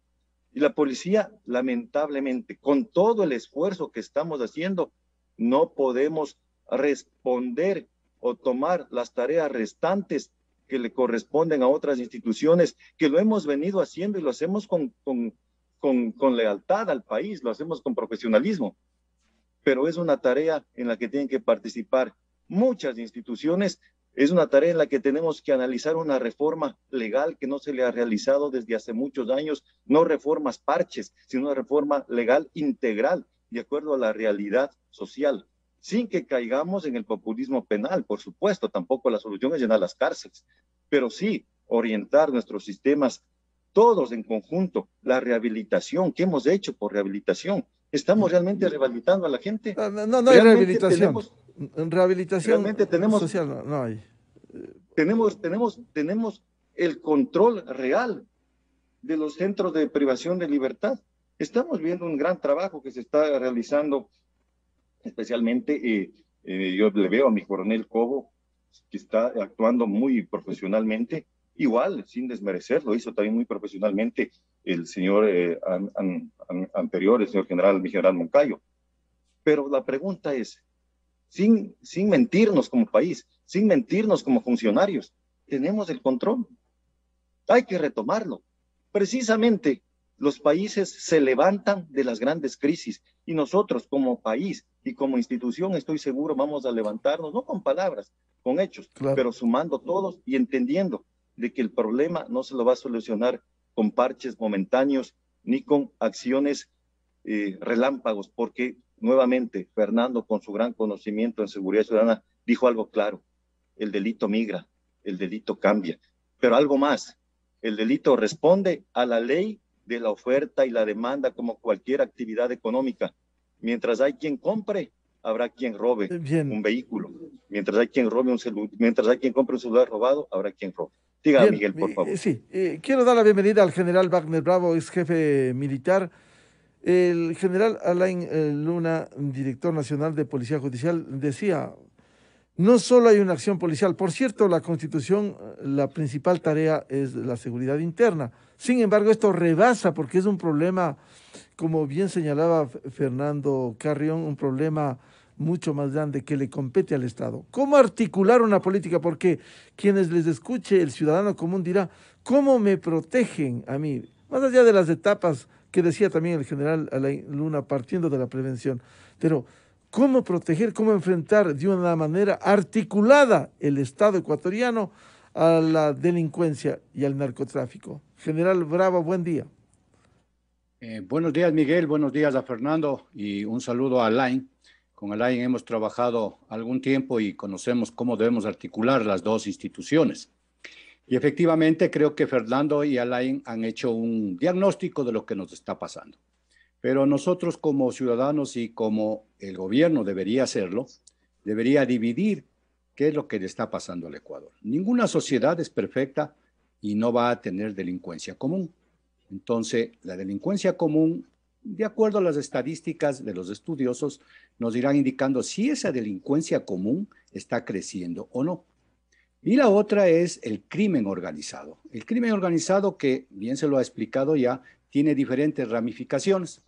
Speaker 5: Y la policía, lamentablemente, con todo el esfuerzo que estamos haciendo, no podemos responder o tomar las tareas restantes que le corresponden a otras instituciones, que lo hemos venido haciendo y lo hacemos con, con, lealtad al país, lo hacemos con profesionalismo. Pero es una tarea en la que tienen que participar muchas instituciones es una tarea en la que tenemos que analizar una reforma legal que no se le ha realizado desde hace muchos años, no reformas parches, sino una reforma legal integral de acuerdo a la realidad social, sin que caigamos en el populismo penal, por supuesto, tampoco la solución es llenar las cárceles, pero sí orientar nuestros sistemas todos en conjunto, la rehabilitación, ¿qué hemos hecho por rehabilitación? ¿Estamos realmente rehabilitando a la gente? No, no, no rehabilitación.
Speaker 1: Rehabilitación tenemos, social no, hay.
Speaker 5: Tenemos, tenemos, tenemos el control real de los centros de privación de libertad. Estamos viendo un gran trabajo que se está realizando, especialmente eh, eh, yo le veo a mi coronel Cobo, que está actuando muy profesionalmente, igual, sin desmerecer, lo hizo también muy profesionalmente el señor eh, anterior, el señor general, mi general Moncayo. Pero la pregunta es, sin, mentirnos como país, sin mentirnos como funcionarios. Tenemos el control. Hay que retomarlo. Precisamente los países se levantan de las grandes crisis y nosotros como país y como institución estoy seguro vamos a levantarnos, no con palabras, con hechos, pero sumando todos y entendiendo de que el problema no se lo va a solucionar con parches momentáneos ni con acciones eh, relámpagos, porque nuevamente Fernando, con su gran conocimiento en seguridad ciudadana, dijo algo claro. El delito migra, el delito cambia. Pero algo más, el delito responde a la ley de la oferta y la demanda como cualquier actividad económica. Mientras hay quien compre, habrá quien robe eh, un vehículo. Mientras hay quien robe un celular, mientras hay quien compre un celular robado, habrá quien robe. Diga, Miguel, por favor. Eh, sí,
Speaker 1: eh, quiero dar la bienvenida al general Wagner Bravo, ex jefe militar. El general Alain eh, Luna, director nacional de Policía Judicial, decía, no solo hay una acción policial, por cierto, la Constitución, eh, la principal tarea es la seguridad interna. Sin embargo, esto rebasa porque es un problema, como bien señalaba Fernando Carrión, un problema mucho más grande que le compete al Estado. ¿Cómo articular una política? Porque quienes les escuche, el ciudadano común dirá, ¿cómo me protegen a mí? Más allá de las etapas que decía también el general Alain Luna partiendo de la prevención. Pero, ¿cómo proteger, cómo enfrentar de una manera articulada el Estado ecuatoriano a la delincuencia y al narcotráfico? General Bravo, buen día.
Speaker 3: Eh, buenos días, Miguel. Buenos días a Fernando y un saludo a Alain. Con Alain hemos trabajado algún tiempo y conocemos cómo debemos articular las dos instituciones. Y efectivamente creo que Fernando y Alain han hecho un diagnóstico de lo que nos está pasando. Pero nosotros como ciudadanos y como el gobierno debería hacerlo, debería dividir qué es lo que le está pasando al Ecuador. Ninguna sociedad es perfecta y no va a tener delincuencia común. Entonces, la delincuencia común, de acuerdo a las estadísticas de los estudiosos, nos irán indicando si esa delincuencia común está creciendo o no. Y la otra es el crimen organizado. El crimen organizado que, bien se lo ha explicado ya, tiene diferentes ramificaciones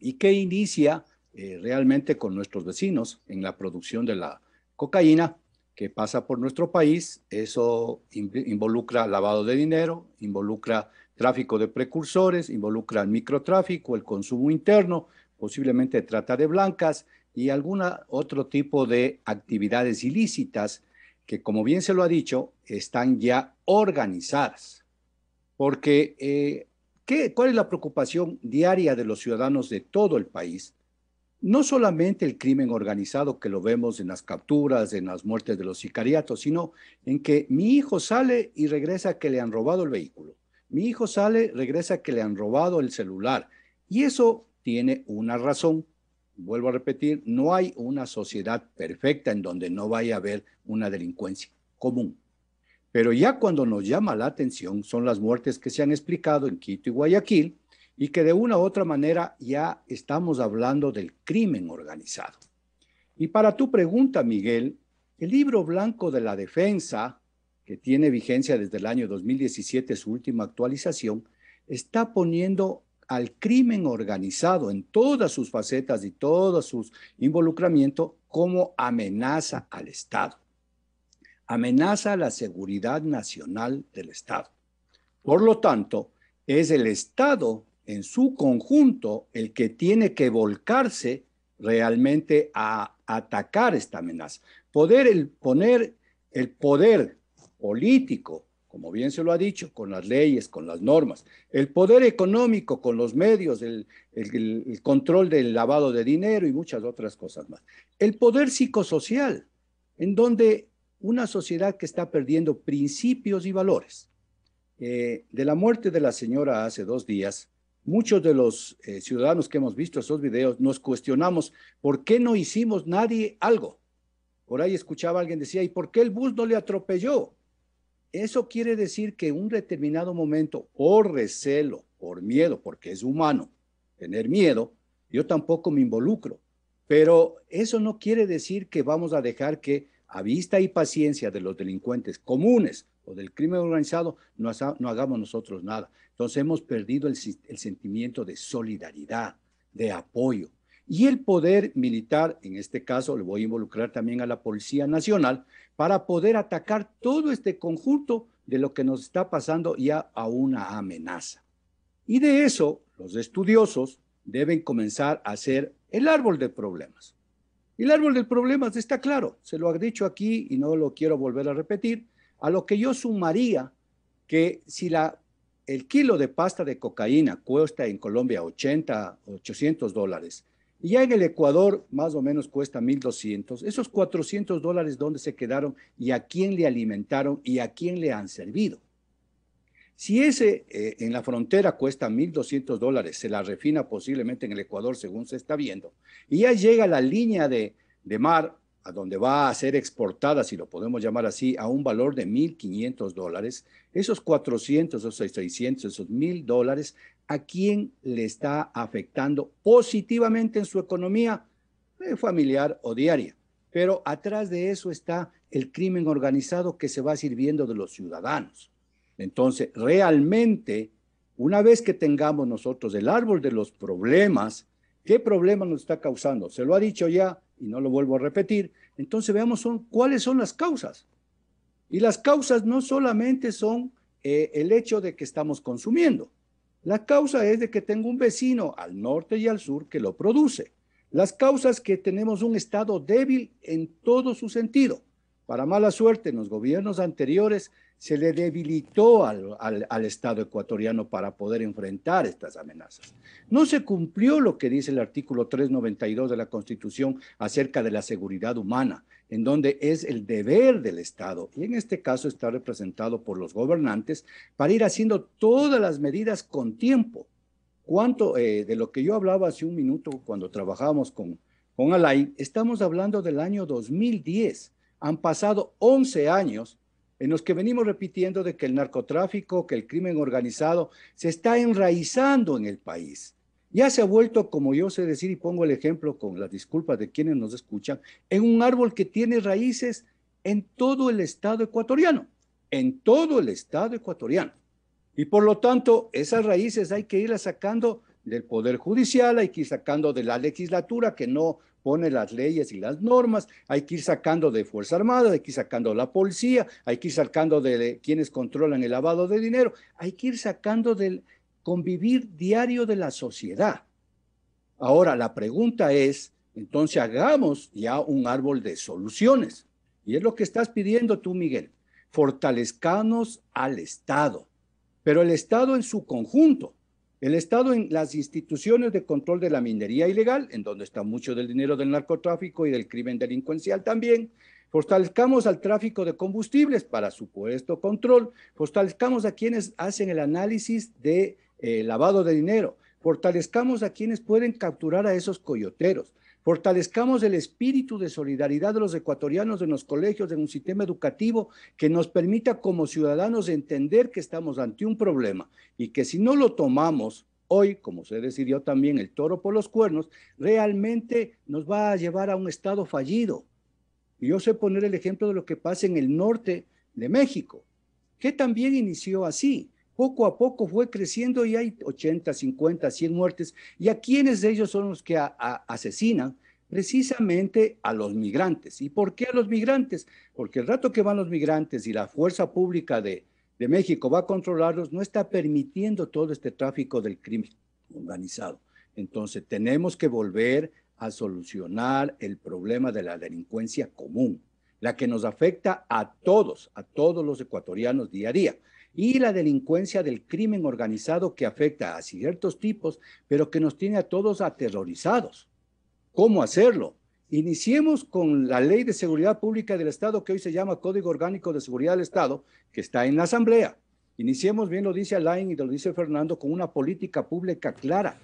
Speaker 3: y que inicia eh, realmente con nuestros vecinos en la producción de la cocaína que pasa por nuestro país. Eso involucra lavado de dinero, involucra tráfico de precursores, involucra el microtráfico, el consumo interno, posiblemente trata de blancas y algún otro tipo de actividades ilícitas que como bien se lo ha dicho, están ya organizadas. Porque, eh, ¿qué, ¿cuál es la preocupación diaria de los ciudadanos de todo el país? No solamente el crimen organizado que lo vemos en las capturas, en las muertes de los sicariatos, sino en que mi hijo sale y regresa que le han robado el vehículo. Mi hijo sale, regresa que le han robado el celular. Y eso tiene una razón vuelvo a repetir, no hay una sociedad perfecta en donde no vaya a haber una delincuencia común. Pero ya cuando nos llama la atención son las muertes que se han explicado en Quito y Guayaquil y que de una u otra manera ya estamos hablando del crimen organizado. Y para tu pregunta, Miguel, el libro blanco de la defensa, que tiene vigencia desde el año 2017, su última actualización, está poniendo al crimen organizado en todas sus facetas y todos sus involucramientos como amenaza al Estado. Amenaza a la seguridad nacional del Estado. Por lo tanto, es el Estado en su conjunto el que tiene que volcarse realmente a atacar esta amenaza. Poder el, poner el poder político como bien se lo ha dicho, con las leyes, con las normas, el poder económico, con los medios, el, control del lavado de dinero y muchas otras cosas más. El poder psicosocial, en donde una sociedad que está perdiendo principios y valores. Eh, de la muerte de la señora hace dos días, muchos de los eh, ciudadanos que hemos visto esos videos nos cuestionamos por qué no hicimos nadie algo. Por ahí escuchaba alguien decía, ¿y por qué el bus no le atropelló? Eso quiere decir que un determinado momento, por recelo, por miedo, porque es humano tener miedo, yo tampoco me involucro. Pero eso no quiere decir que vamos a dejar que a vista y paciencia de los delincuentes comunes o del crimen organizado no, hagamos nosotros nada. Entonces hemos perdido el sentimiento de solidaridad, de apoyo. Y el poder militar, en este caso le voy a involucrar también a la Policía Nacional, para poder atacar todo este conjunto de lo que nos está pasando ya a una amenaza. Y de eso, los estudiosos deben comenzar a hacer el árbol de problemas. El árbol de problemas está claro, se lo ha dicho aquí y no lo quiero volver a repetir, a lo que yo sumaría que si la, el kilo de pasta de cocaína cuesta en Colombia 80, 800 dólares y ya en el Ecuador más o menos cuesta 1.200. Esos 400 dólares, ¿dónde se quedaron y a quién le alimentaron y a quién le han servido? Si ese eh, en la frontera cuesta 1.200 dólares, se la refina posiblemente en el Ecuador según se está viendo, y ya llega la línea de, de mar a donde va a ser exportada, si lo podemos llamar así, a un valor de 1.500 dólares, esos 400, esos 600, esos 1.000 dólares, ¿a quién le está afectando positivamente en su economía eh, familiar o diaria? Pero atrás de eso está el crimen organizado que se va sirviendo de los ciudadanos. Entonces, realmente, una vez que tengamos nosotros el árbol de los problemas, ¿qué problema nos está causando? Se lo ha dicho ya y no lo vuelvo a repetir, entonces veamos cuáles son las causas. Y las causas no solamente son eh, el hecho de que estamos consumiendo. La causa es de que tengo un vecino al norte y al sur que lo produce. Las causas que tenemos un Estado débil en todo su sentido. Para mala suerte, en los gobiernos anteriores se le debilitó al, Estado ecuatoriano para poder enfrentar estas amenazas. No se cumplió lo que dice el artículo 392 de la Constitución acerca de la seguridad humana, en donde es el deber del Estado, y en este caso está representado por los gobernantes, para ir haciendo todas las medidas con tiempo. cuánto eh, de lo que yo hablaba hace un minuto cuando trabajamos con, con Alain, estamos hablando del año 2010. Han pasado 11 años en los que venimos repitiendo de que el narcotráfico, que el crimen organizado se está enraizando en el país. Ya se ha vuelto, como yo sé decir, y pongo el ejemplo con las disculpas de quienes nos escuchan, en un árbol que tiene raíces en todo el Estado ecuatoriano, en todo el Estado ecuatoriano. Y por lo tanto, esas raíces hay que irlas sacando del Poder Judicial, hay que ir sacando de la legislatura que no pone las leyes y las normas, hay que ir sacando de Fuerza Armada, hay que ir sacando la policía, hay que ir sacando de, de quienes controlan el lavado de dinero, hay que ir sacando del convivir diario de la sociedad. Ahora, la pregunta es, entonces hagamos ya un árbol de soluciones. Y es lo que estás pidiendo tú, Miguel. Fortalezcanos al Estado, pero el Estado en su conjunto, el Estado en las instituciones de control de la minería ilegal, en donde está mucho del dinero del narcotráfico y del crimen delincuencial también, fortalezcamos al tráfico de combustibles para supuesto control, fortalezcamos a quienes hacen el análisis de eh, lavado de dinero, fortalezcamos a quienes pueden capturar a esos coyoteros, Fortalezcamos el espíritu de solidaridad de los ecuatorianos en los colegios, en un sistema educativo que nos permita como ciudadanos entender que estamos ante un problema y que si no lo tomamos hoy, como se decidió también el toro por los cuernos, realmente nos va a llevar a un estado fallido. yo sé poner el ejemplo de lo que pasa en el norte de México, que también inició así poco a poco fue creciendo y hay 80, 50, 100 muertes. ¿Y a quiénes de ellos son los que asesinan? Precisamente a los migrantes. ¿Y por qué a los migrantes? Porque el rato que van los migrantes y la fuerza pública de, de México va a controlarlos, no está permitiendo todo este tráfico del crimen organizado. Entonces tenemos que volver a solucionar el problema de la delincuencia común, la que nos afecta a todos, a todos los ecuatorianos día a día y la delincuencia del crimen organizado que afecta a ciertos tipos, pero que nos tiene a todos aterrorizados. ¿Cómo hacerlo? Iniciemos con la Ley de Seguridad Pública del Estado, que hoy se llama Código Orgánico de Seguridad del Estado, que está en la Asamblea. Iniciemos, bien lo dice Alain y lo dice Fernando, con una política pública clara.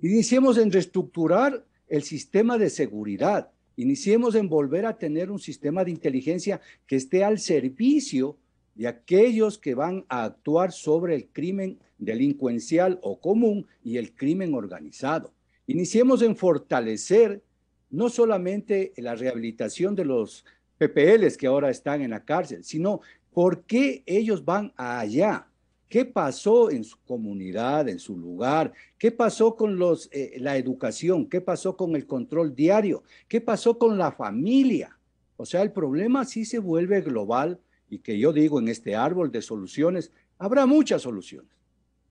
Speaker 3: Iniciemos en reestructurar el sistema de seguridad. Iniciemos en volver a tener un sistema de inteligencia que esté al servicio de aquellos que van a actuar sobre el crimen delincuencial o común y el crimen organizado. Iniciemos en fortalecer no solamente la rehabilitación de los PPLs que ahora están en la cárcel, sino por qué ellos van allá, qué pasó en su comunidad, en su lugar, qué pasó con los, eh, la educación, qué pasó con el control diario, qué pasó con la familia. O sea, el problema sí se vuelve global y que yo digo en este árbol de soluciones, habrá muchas soluciones.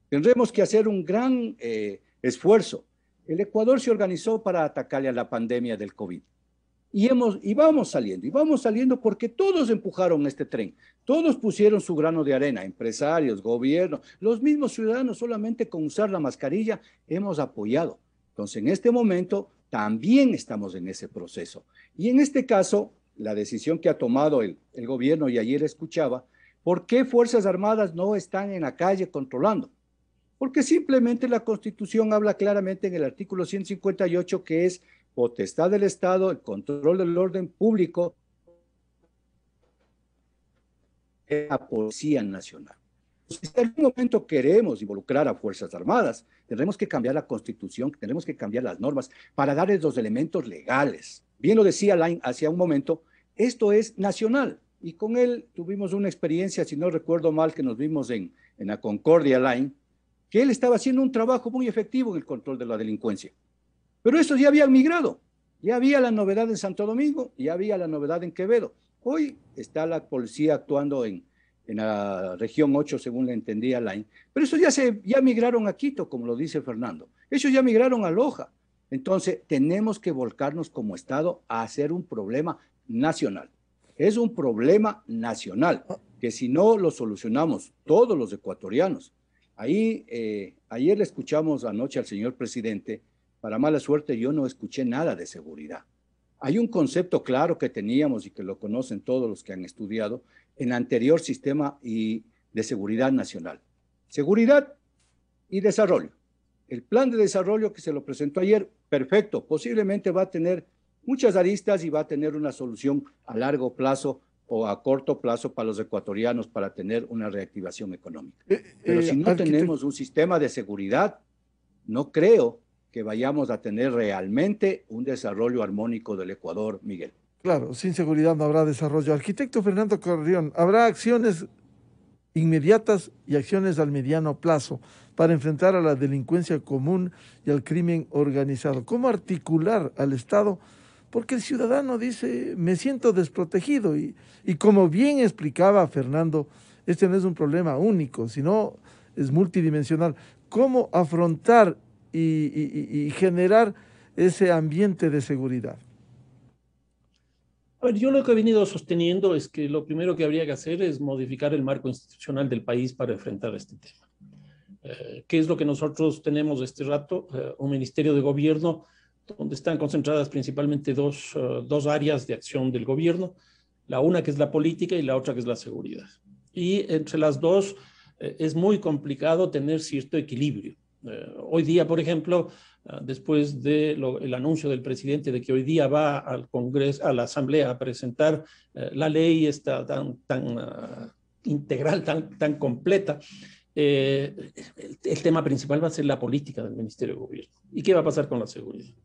Speaker 3: Tendremos que hacer un gran eh, esfuerzo. El Ecuador se organizó para atacarle a la pandemia del COVID. Y, hemos, y vamos saliendo, y vamos saliendo porque todos empujaron este tren, todos pusieron su grano de arena, empresarios, gobierno, los mismos ciudadanos solamente con usar la mascarilla hemos apoyado. Entonces, en este momento también estamos en ese proceso. Y en este caso, la decisión que ha tomado el, gobierno, y ayer escuchaba, ¿por qué Fuerzas Armadas no están en la calle controlando? Porque simplemente la Constitución habla claramente en el artículo 158 que es potestad del Estado, el control del orden público, la Policía Nacional. Si en algún momento queremos involucrar a Fuerzas Armadas, tendremos que cambiar la Constitución, tendremos que cambiar las normas para darles los elementos legales. Bien lo decía Lain hacía un momento, esto es nacional. Y con él tuvimos una experiencia, si no recuerdo mal, que nos vimos en, la Concordia Line, que él estaba haciendo un trabajo muy efectivo en el control de la delincuencia. Pero estos ya habían migrado. Ya había la novedad en Santo Domingo, ya había la novedad en Quevedo. Hoy está la policía actuando en, la región 8, según le entendía Line, Pero esos ya, se, ya migraron a Quito, como lo dice Fernando. Ellos ya migraron a Loja. Entonces, tenemos que volcarnos como Estado a hacer un problema nacional. Es un problema nacional que si no lo solucionamos todos los ecuatorianos. Ahí, eh, ayer le escuchamos anoche al señor presidente, para mala suerte yo no escuché nada de seguridad. Hay un concepto claro que teníamos y que lo conocen todos los que han estudiado en anterior sistema y de seguridad nacional. Seguridad y desarrollo. El plan de desarrollo que se lo presentó ayer, perfecto, posiblemente va a tener muchas aristas y va a tener una solución a largo plazo o a corto plazo para los ecuatorianos para tener una reactivación económica. Eh, Pero eh, si no tenemos un sistema de seguridad, no creo que vayamos a tener realmente un desarrollo armónico del Ecuador, Miguel.
Speaker 1: Claro, sin seguridad no habrá desarrollo. Arquitecto Fernando Corrión, habrá acciones inmediatas y acciones al mediano plazo para enfrentar a la delincuencia común y al crimen organizado. ¿Cómo articular al Estado? porque el ciudadano dice, me siento desprotegido. Y, y como bien explicaba Fernando, este no es un problema único, sino es multidimensional. ¿Cómo afrontar y, y, y generar ese ambiente de seguridad?
Speaker 6: A ver, yo lo que he venido sosteniendo es que lo primero que habría que hacer es modificar el marco institucional del país para enfrentar este tema. Eh, ¿Qué es lo que nosotros tenemos este rato? Eh, un ministerio de gobierno donde están concentradas principalmente eh, dos, áreas de acción del gobierno, la una que es la política y la otra que es la seguridad. Y entre las dos eh, es muy complicado tener cierto equilibrio. Eh, hoy día, por ejemplo, después del el anuncio del presidente de que hoy día va al Congreso, a la Asamblea a presentar la ley esta tan, tan integral, tan, tan completa, el, el tema principal va a ser la política del Ministerio de Gobierno. ¿Y qué va a pasar con la seguridad?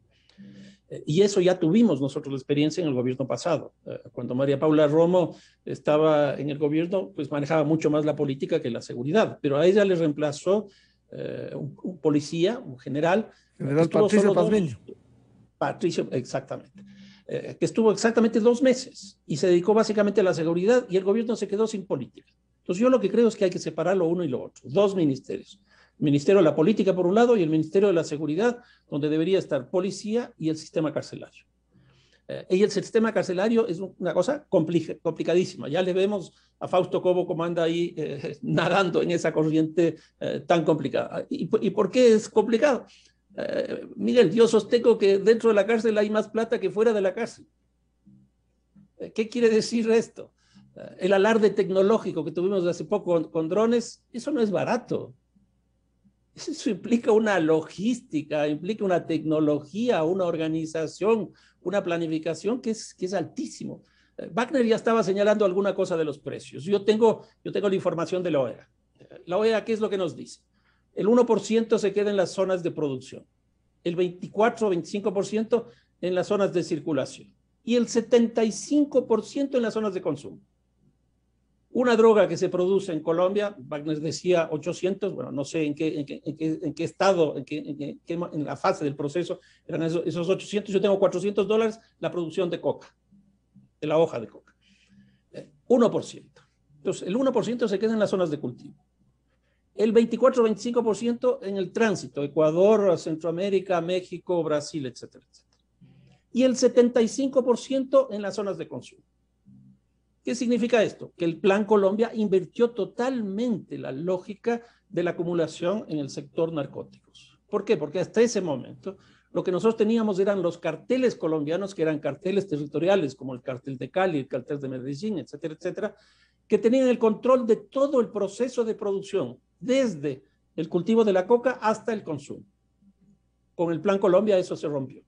Speaker 6: Eh, y eso ya tuvimos nosotros la experiencia en el gobierno pasado. Eh, cuando María Paula Romo estaba en el gobierno, pues manejaba mucho más la política que la seguridad, pero a ella le reemplazó eh, un, policía, un general.
Speaker 1: General Patricio Pazmiño.
Speaker 6: Patricio, exactamente. que estuvo exactamente dos meses y se dedicó básicamente a la seguridad y el gobierno se quedó sin política. Entonces yo lo que creo es que hay que separar lo uno y lo otro, dos ministerios. Ministerio de la Política por un lado y el Ministerio de la Seguridad, donde debería estar policía y el sistema carcelario. Eh, y el sistema carcelario es una cosa complicadísima. Ya le vemos a Fausto Cobo como anda ahí eh, nadando en esa corriente eh, tan complicada. ¿Y, por qué es complicado? Miguel, yo sostengo que dentro de la cárcel hay más plata que fuera de la cárcel. ¿Qué quiere decir esto? El alarde tecnológico que tuvimos hace poco con drones, eso no es barato. Eso implica una logística, implica una tecnología, una organización, una planificación que es, que es altísimo. Eh, Wagner ya estaba señalando alguna cosa de los precios. Yo tengo, yo tengo la información de la OEA. Eh, la OEA, ¿qué es lo que nos dice? El 1% se queda en las zonas de producción, el 24 o 25% en las zonas de circulación y el 75% en las zonas de consumo. Una droga que se produce en Colombia, Wagner decía 800, bueno, no sé en qué, estado, en, qué, la fase del proceso eran esos, esos 800, yo tengo 400 dólares la producción de coca, de la hoja de coca. 1%. Eh, Entonces, el 1% se queda en las zonas de cultivo. El 24-25% en el tránsito, Ecuador, Centroamérica, México, Brasil, etcétera, etcétera. Y el 75% en las zonas de consumo. ¿Qué significa esto? Que el Plan Colombia invirtió totalmente la lógica de la acumulación en el sector narcóticos. ¿Por qué? Porque hasta ese momento lo que nosotros teníamos eran los carteles colombianos, que eran carteles territoriales, como el cartel de Cali, el cartel de Medellín, etcétera, etcétera, que tenían el control de todo el proceso de producción, desde el cultivo de la coca hasta el consumo. Con el Plan Colombia eso se rompió.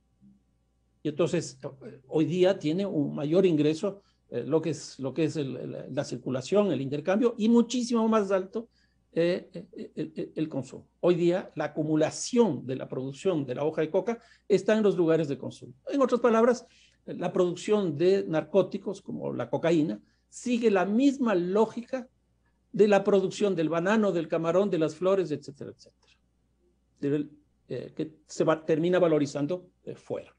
Speaker 6: Y entonces hoy día tiene un mayor ingreso eh, lo que es, lo que es la circulación, el intercambio, y muchísimo más alto eh, eh, el, consumo. Hoy día la acumulación de la producción de la hoja de coca está en los lugares de consumo. En otras palabras, la producción de narcóticos como la cocaína sigue la misma lógica de la producción del banano, del camarón, de las flores, etcétera, etcétera, que se termina valorizando fuera.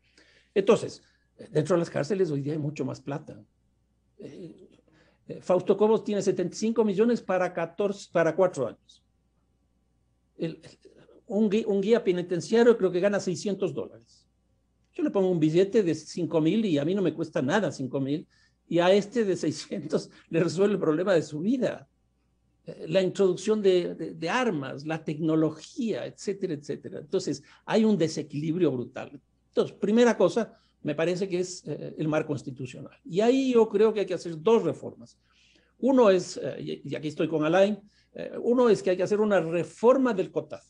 Speaker 6: Entonces, dentro de las cárceles hoy día hay mucho más plata. Eh, eh, Fausto Cobos tiene 75 millones para, 14, para cuatro años. un, guía, penitenciario creo que gana 600 dólares. Yo le pongo un billete de 5 mil y a mí no me cuesta nada 5 mil. Y a este de 600 le resuelve el problema de su vida. Eh, la introducción de, de armas, la tecnología, etcétera, etcétera. Entonces, hay un desequilibrio brutal. Entonces, primera cosa, me parece que es eh, el marco constitucional. Y ahí yo creo que hay que hacer dos reformas. Uno es, eh, y aquí estoy con Alain, eh, uno es que hay que hacer una reforma del COTAD.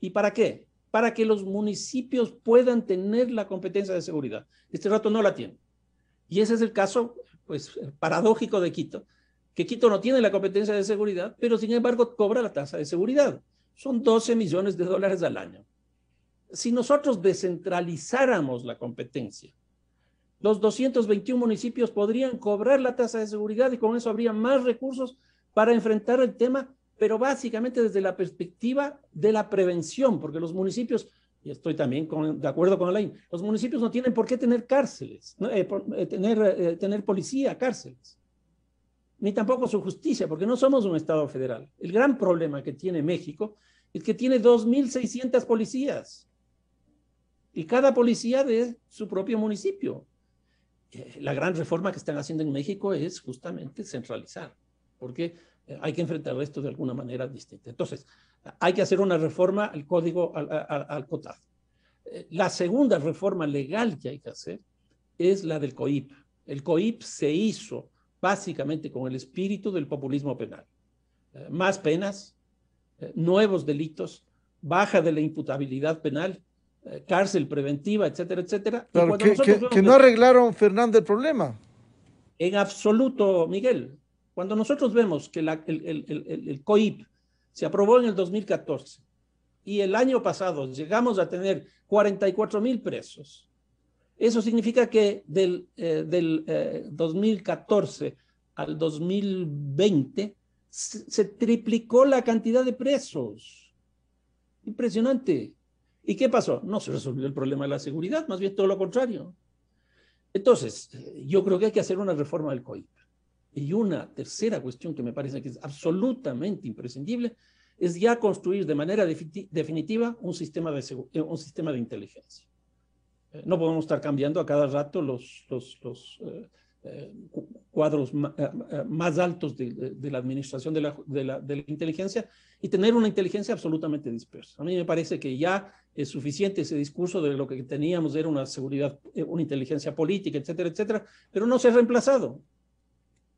Speaker 6: ¿Y para qué? Para que los municipios puedan tener la competencia de seguridad. Este rato no la tienen. Y ese es el caso pues, paradójico de Quito, que Quito no tiene la competencia de seguridad, pero sin embargo cobra la tasa de seguridad. Son 12 millones de dólares al año si nosotros descentralizáramos la competencia, los 221 municipios podrían cobrar la tasa de seguridad y con eso habría más recursos para enfrentar el tema, pero básicamente desde la perspectiva de la prevención, porque los municipios, y estoy también de acuerdo con la ley, los municipios no tienen por qué tener cárceles, eh, eh, tener, eh, tener policía, cárceles, ni tampoco su justicia, porque no somos un Estado federal. El gran problema que tiene México es que tiene 2.600 policías y cada policía de su propio municipio. Eh, la gran reforma que están haciendo en México es justamente centralizar, porque eh, hay que enfrentar esto de alguna manera distinta. Entonces, hay que hacer una reforma al código, al, al, COTAD. Eh, la segunda reforma legal que hay que hacer es la del COIP. El COIP se hizo básicamente con el espíritu del populismo penal. más penas, nuevos delitos, baja de la imputabilidad penal eh, cárcel preventiva, etcétera, etcétera. que, no arreglaron,
Speaker 1: Fernando, el problema.
Speaker 6: En absoluto, Miguel. Cuando nosotros vemos que el, el, COIP se aprobó en el 2014 y el año pasado llegamos a tener 44 mil presos, eso significa que del, eh, del 2014 eh, al 2020 se, se triplicó la cantidad de presos. Impresionante. ¿Y qué pasó? No se resolvió el problema de la seguridad, más bien todo lo contrario. Entonces, yo creo que hay que hacer una reforma del COIP. Y una tercera cuestión que me parece que es absolutamente imprescindible es ya construir de manera definitiva un sistema de, eh, un sistema de inteligencia. Eh, no podemos estar cambiando a cada rato los, los, los eh, cuadros eh, eh, más altos de, la administración de la, inteligencia y tener una inteligencia absolutamente dispersa. A mí me parece que ya es suficiente ese discurso de lo que teníamos era una seguridad, eh, una inteligencia política, etcétera, etcétera, pero no se ha reemplazado.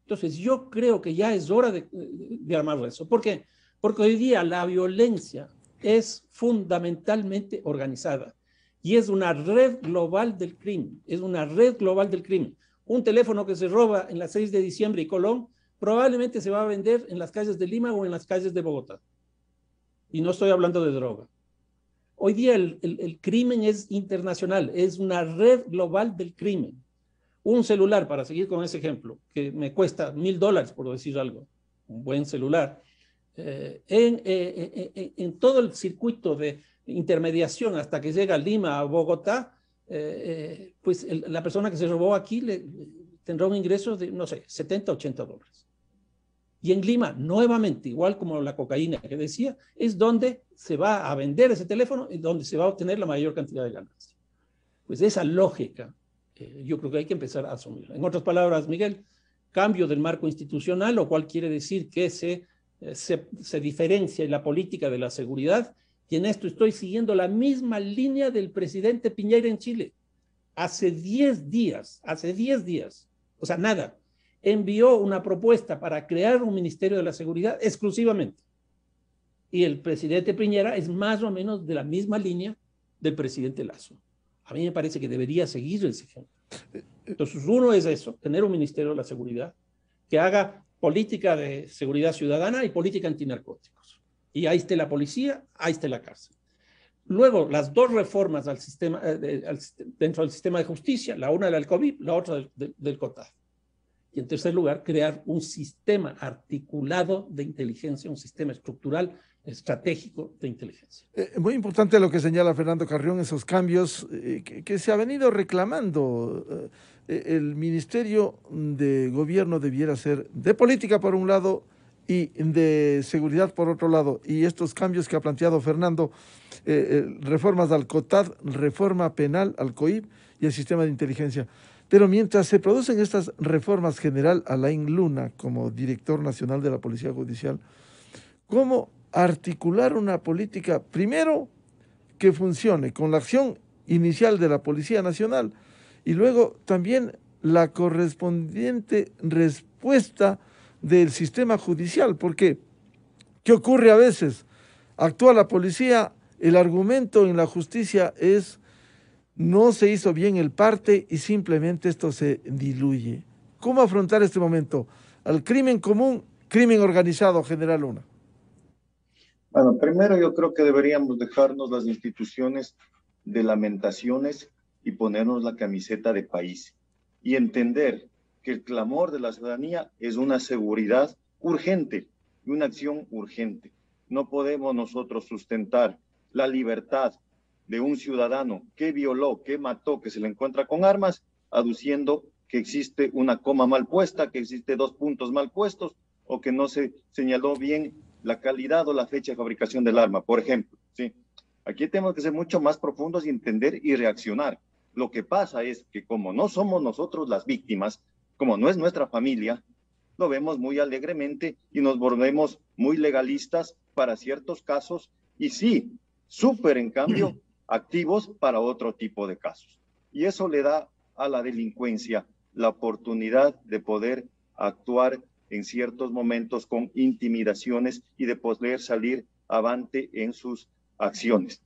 Speaker 6: Entonces yo creo que ya es hora de, de armar eso. ¿Por qué? Porque hoy día la violencia es fundamentalmente organizada y es una red global del crimen, es una red global del crimen un teléfono que se roba en las 6 de diciembre y Colón probablemente se va a vender en las calles de Lima o en las calles de Bogotá. Y no estoy hablando de droga. Hoy día el, crimen es internacional, es una red global del crimen. Un celular, para seguir con ese ejemplo, que me cuesta mil dólares, por decir algo, un buen celular, eh, eh, eh, en, todo el circuito de intermediación hasta que llega a Lima, a Bogotá, eh, eh, pues la persona que se robó aquí tendrá un ingreso de, no sé, 70, 80 dólares. Y en Lima, nuevamente, igual como la cocaína que decía, es donde se va a vender ese teléfono y donde se va a obtener la mayor cantidad de ganancia. Pues esa lógica eh, yo creo que hay que empezar a asumir. En otras palabras, Miguel, cambio del marco institucional, lo cual quiere decir que se, se, se diferencia la política de la seguridad y en esto estoy siguiendo la misma línea del presidente Piñera en Chile. Hace 10 días, hace 10 días, o sea, nada, envió una propuesta para crear un Ministerio de la Seguridad exclusivamente. Y el presidente Piñera es más o menos de la misma línea del presidente Lazo. A mí me parece que debería seguir el ejemplo. Entonces, uno es eso, tener un Ministerio de la Seguridad que haga política de seguridad ciudadana y política antinarcótica y ahí está la policía, ahí está la cárcel. Luego, las dos reformas al sistema, eh, dentro del sistema de justicia, la una del COVID, la otra del, del, Y en tercer lugar, crear un sistema articulado de inteligencia, un sistema estructural estratégico de inteligencia.
Speaker 1: Eh, muy importante lo que señala Fernando Carrión, esos cambios eh, que, se ha venido reclamando. el Ministerio de Gobierno debiera ser de política por un lado y de seguridad por otro lado. Y estos cambios que ha planteado Fernando, eh, eh, reformas al COTAD, reforma penal al COIB y el sistema de inteligencia. Pero mientras se producen estas reformas general a la Luna como director nacional de la Policía Judicial, ¿cómo articular una política, primero, que funcione con la acción inicial de la Policía Nacional y luego también la correspondiente respuesta del sistema judicial, porque ¿qué ocurre a veces? Actúa la policía, el argumento en la justicia es no se hizo bien el parte y simplemente esto se diluye. ¿Cómo afrontar este momento? Al crimen común, crimen organizado, general Luna.
Speaker 5: Bueno, primero yo creo que deberíamos dejarnos las instituciones de lamentaciones y ponernos la camiseta de país y entender que el clamor de la ciudadanía es una seguridad urgente y una acción urgente. No podemos nosotros sustentar la libertad de un ciudadano que violó, que mató, que se le encuentra con armas, aduciendo que existe una coma mal puesta, que existe dos puntos mal puestos o que no se señaló bien la calidad o la fecha de fabricación del arma, por ejemplo. ¿sí? Aquí tenemos que ser mucho más profundos y entender y reaccionar. Lo que pasa es que como no somos nosotros las víctimas, como no es nuestra familia, lo vemos muy alegremente y nos volvemos muy legalistas para ciertos casos y sí, súper en cambio activos para otro tipo de casos. Y eso le da a la delincuencia la oportunidad de poder actuar en ciertos momentos con intimidaciones y de poder salir avante en sus acciones.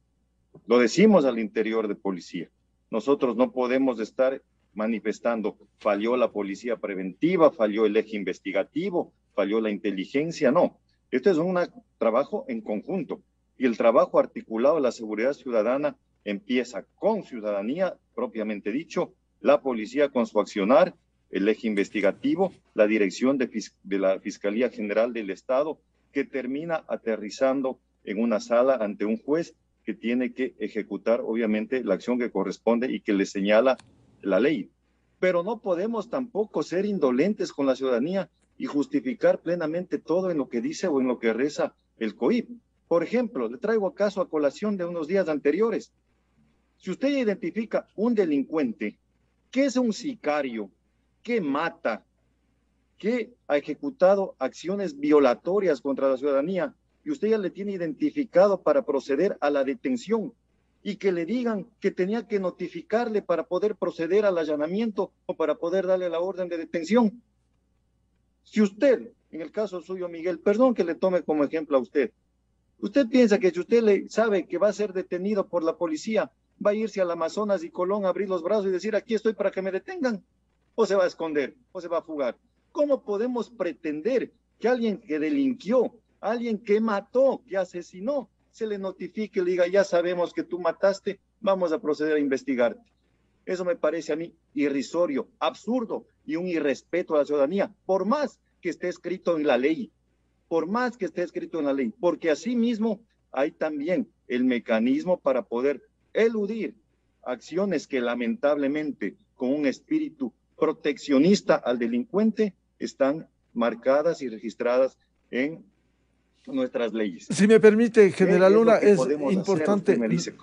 Speaker 5: Lo decimos al interior de policía. Nosotros no podemos estar manifestando, falló la policía preventiva, falló el eje investigativo, falló la inteligencia, no. Esto es un trabajo en conjunto y el trabajo articulado de la seguridad ciudadana empieza con ciudadanía, propiamente dicho, la policía con su accionar, el eje investigativo, la dirección de, de la Fiscalía General del Estado, que termina aterrizando en una sala ante un juez que tiene que ejecutar obviamente la acción que corresponde y que le señala la ley. Pero no podemos tampoco ser indolentes con la ciudadanía y justificar plenamente todo en lo que dice o en lo que reza el COIP. Por ejemplo, le traigo acaso a colación de unos días anteriores. Si usted identifica un delincuente que es un sicario, que mata, que ha ejecutado acciones violatorias contra la ciudadanía y usted ya le tiene identificado para proceder a la detención y que le digan que tenía que notificarle para poder proceder al allanamiento o para poder darle la orden de detención. Si usted, en el caso suyo, Miguel, perdón que le tome como ejemplo a usted, usted piensa que si usted le sabe que va a ser detenido por la policía, va a irse al Amazonas y Colón, a abrir los brazos y decir, aquí estoy para que me detengan, o se va a esconder, o se va a fugar. ¿Cómo podemos pretender que alguien que delinquió, alguien que mató, que asesinó, se le notifique, le diga, ya sabemos que tú mataste, vamos a proceder a investigarte. Eso me parece a mí irrisorio, absurdo y un irrespeto a la ciudadanía, por más que esté escrito en la ley, por más que esté escrito en la ley, porque así mismo hay también el mecanismo para poder eludir acciones que lamentablemente con un espíritu proteccionista al delincuente están marcadas y registradas en nuestras leyes.
Speaker 1: Si me permite, General Luna, es, importante. Eh, eh,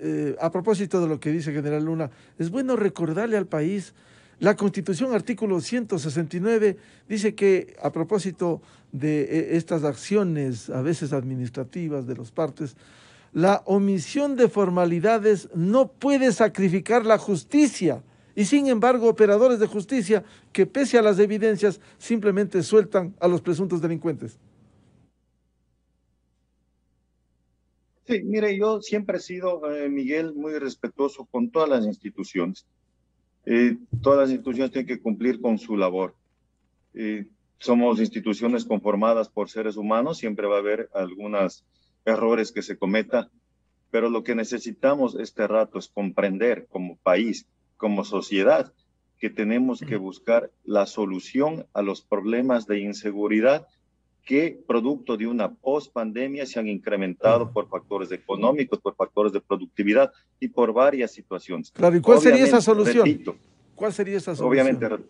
Speaker 1: eh, a propósito de lo que dice General Luna, es bueno recordarle al país. La Constitución, artículo 169, dice que a propósito de estas acciones, a veces administrativas de los partes, la omisión de formalidades no puede sacrificar la justicia. Y sin embargo, operadores de justicia que pese a las evidencias simplemente sueltan a los presuntos delincuentes.
Speaker 5: Sí, mire, yo siempre he sido, eh, Miguel, muy respetuoso con todas las instituciones. Eh, todas las instituciones tienen que cumplir con su labor. Eh, somos instituciones conformadas por seres humanos, siempre va a haber algunos errores que se cometa, pero lo que necesitamos este rato es comprender como país, como sociedad, que tenemos que buscar la solución a los problemas de inseguridad que producto de una post-pandemia se han incrementado por factores económicos, por factores de productividad y por varias situaciones. cuál sería esa solución?
Speaker 1: ¿Cuál sería esa solución?
Speaker 5: Obviamente,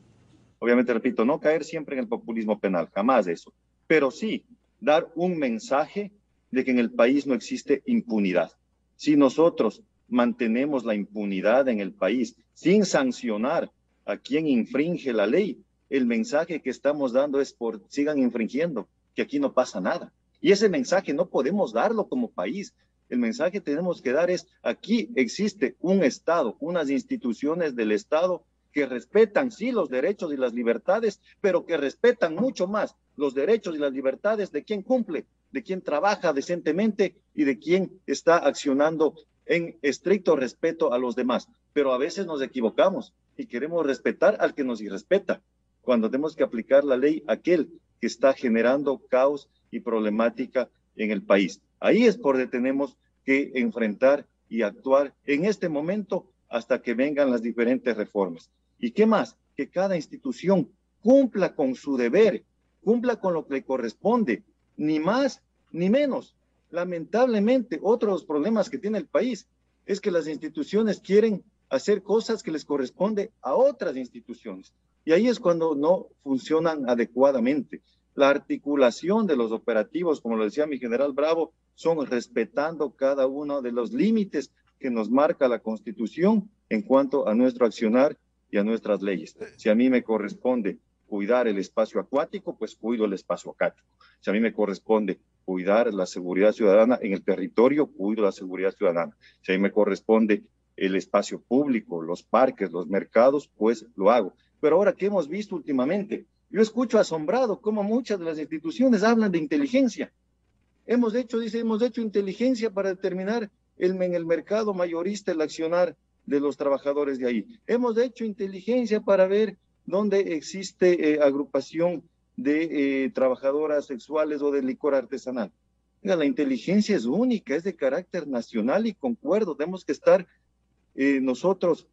Speaker 5: obviamente, repito, no caer siempre en el populismo penal, jamás eso, pero sí dar un mensaje de que en el país no existe impunidad. Si nosotros mantenemos la impunidad en el país sin sancionar a quien infringe la ley, el mensaje que estamos dando es por sigan infringiendo, que aquí no pasa nada. Y ese mensaje no podemos darlo como país. El mensaje que tenemos que dar es, aquí existe un Estado, unas instituciones del Estado que respetan, sí, los derechos y las libertades, pero que respetan mucho más los derechos y las libertades de quien cumple, de quien trabaja decentemente y de quien está accionando en estricto respeto a los demás. Pero a veces nos equivocamos y queremos respetar al que nos irrespeta, cuando tenemos que aplicar la ley a aquel que está generando caos y problemática en el país. Ahí es por donde tenemos que enfrentar y actuar en este momento hasta que vengan las diferentes reformas. ¿Y qué más? Que cada institución cumpla con su deber, cumpla con lo que le corresponde, ni más ni menos. Lamentablemente, otro de los problemas que tiene el país es que las instituciones quieren hacer cosas que les corresponde a otras instituciones. Y ahí es cuando no funcionan adecuadamente. La articulación de los operativos, como lo decía mi general Bravo, son respetando cada uno de los límites que nos marca la Constitución en cuanto a nuestro accionar y a nuestras leyes. Si a mí me corresponde cuidar el espacio acuático, pues cuido el espacio acuático. Si a mí me corresponde cuidar la seguridad ciudadana en el territorio, cuido la seguridad ciudadana. Si a mí me corresponde el espacio público, los parques, los mercados, pues lo hago. Pero ahora ¿qué hemos visto últimamente, yo escucho asombrado cómo muchas de las instituciones hablan de inteligencia. Hemos hecho, dice, hemos hecho inteligencia para determinar el, en el mercado mayorista el accionar de los trabajadores de ahí. Hemos hecho inteligencia para ver dónde existe eh, agrupación de eh, trabajadoras sexuales o de licor artesanal. la inteligencia es única, es de carácter nacional y concuerdo. Tenemos que estar eh, nosotros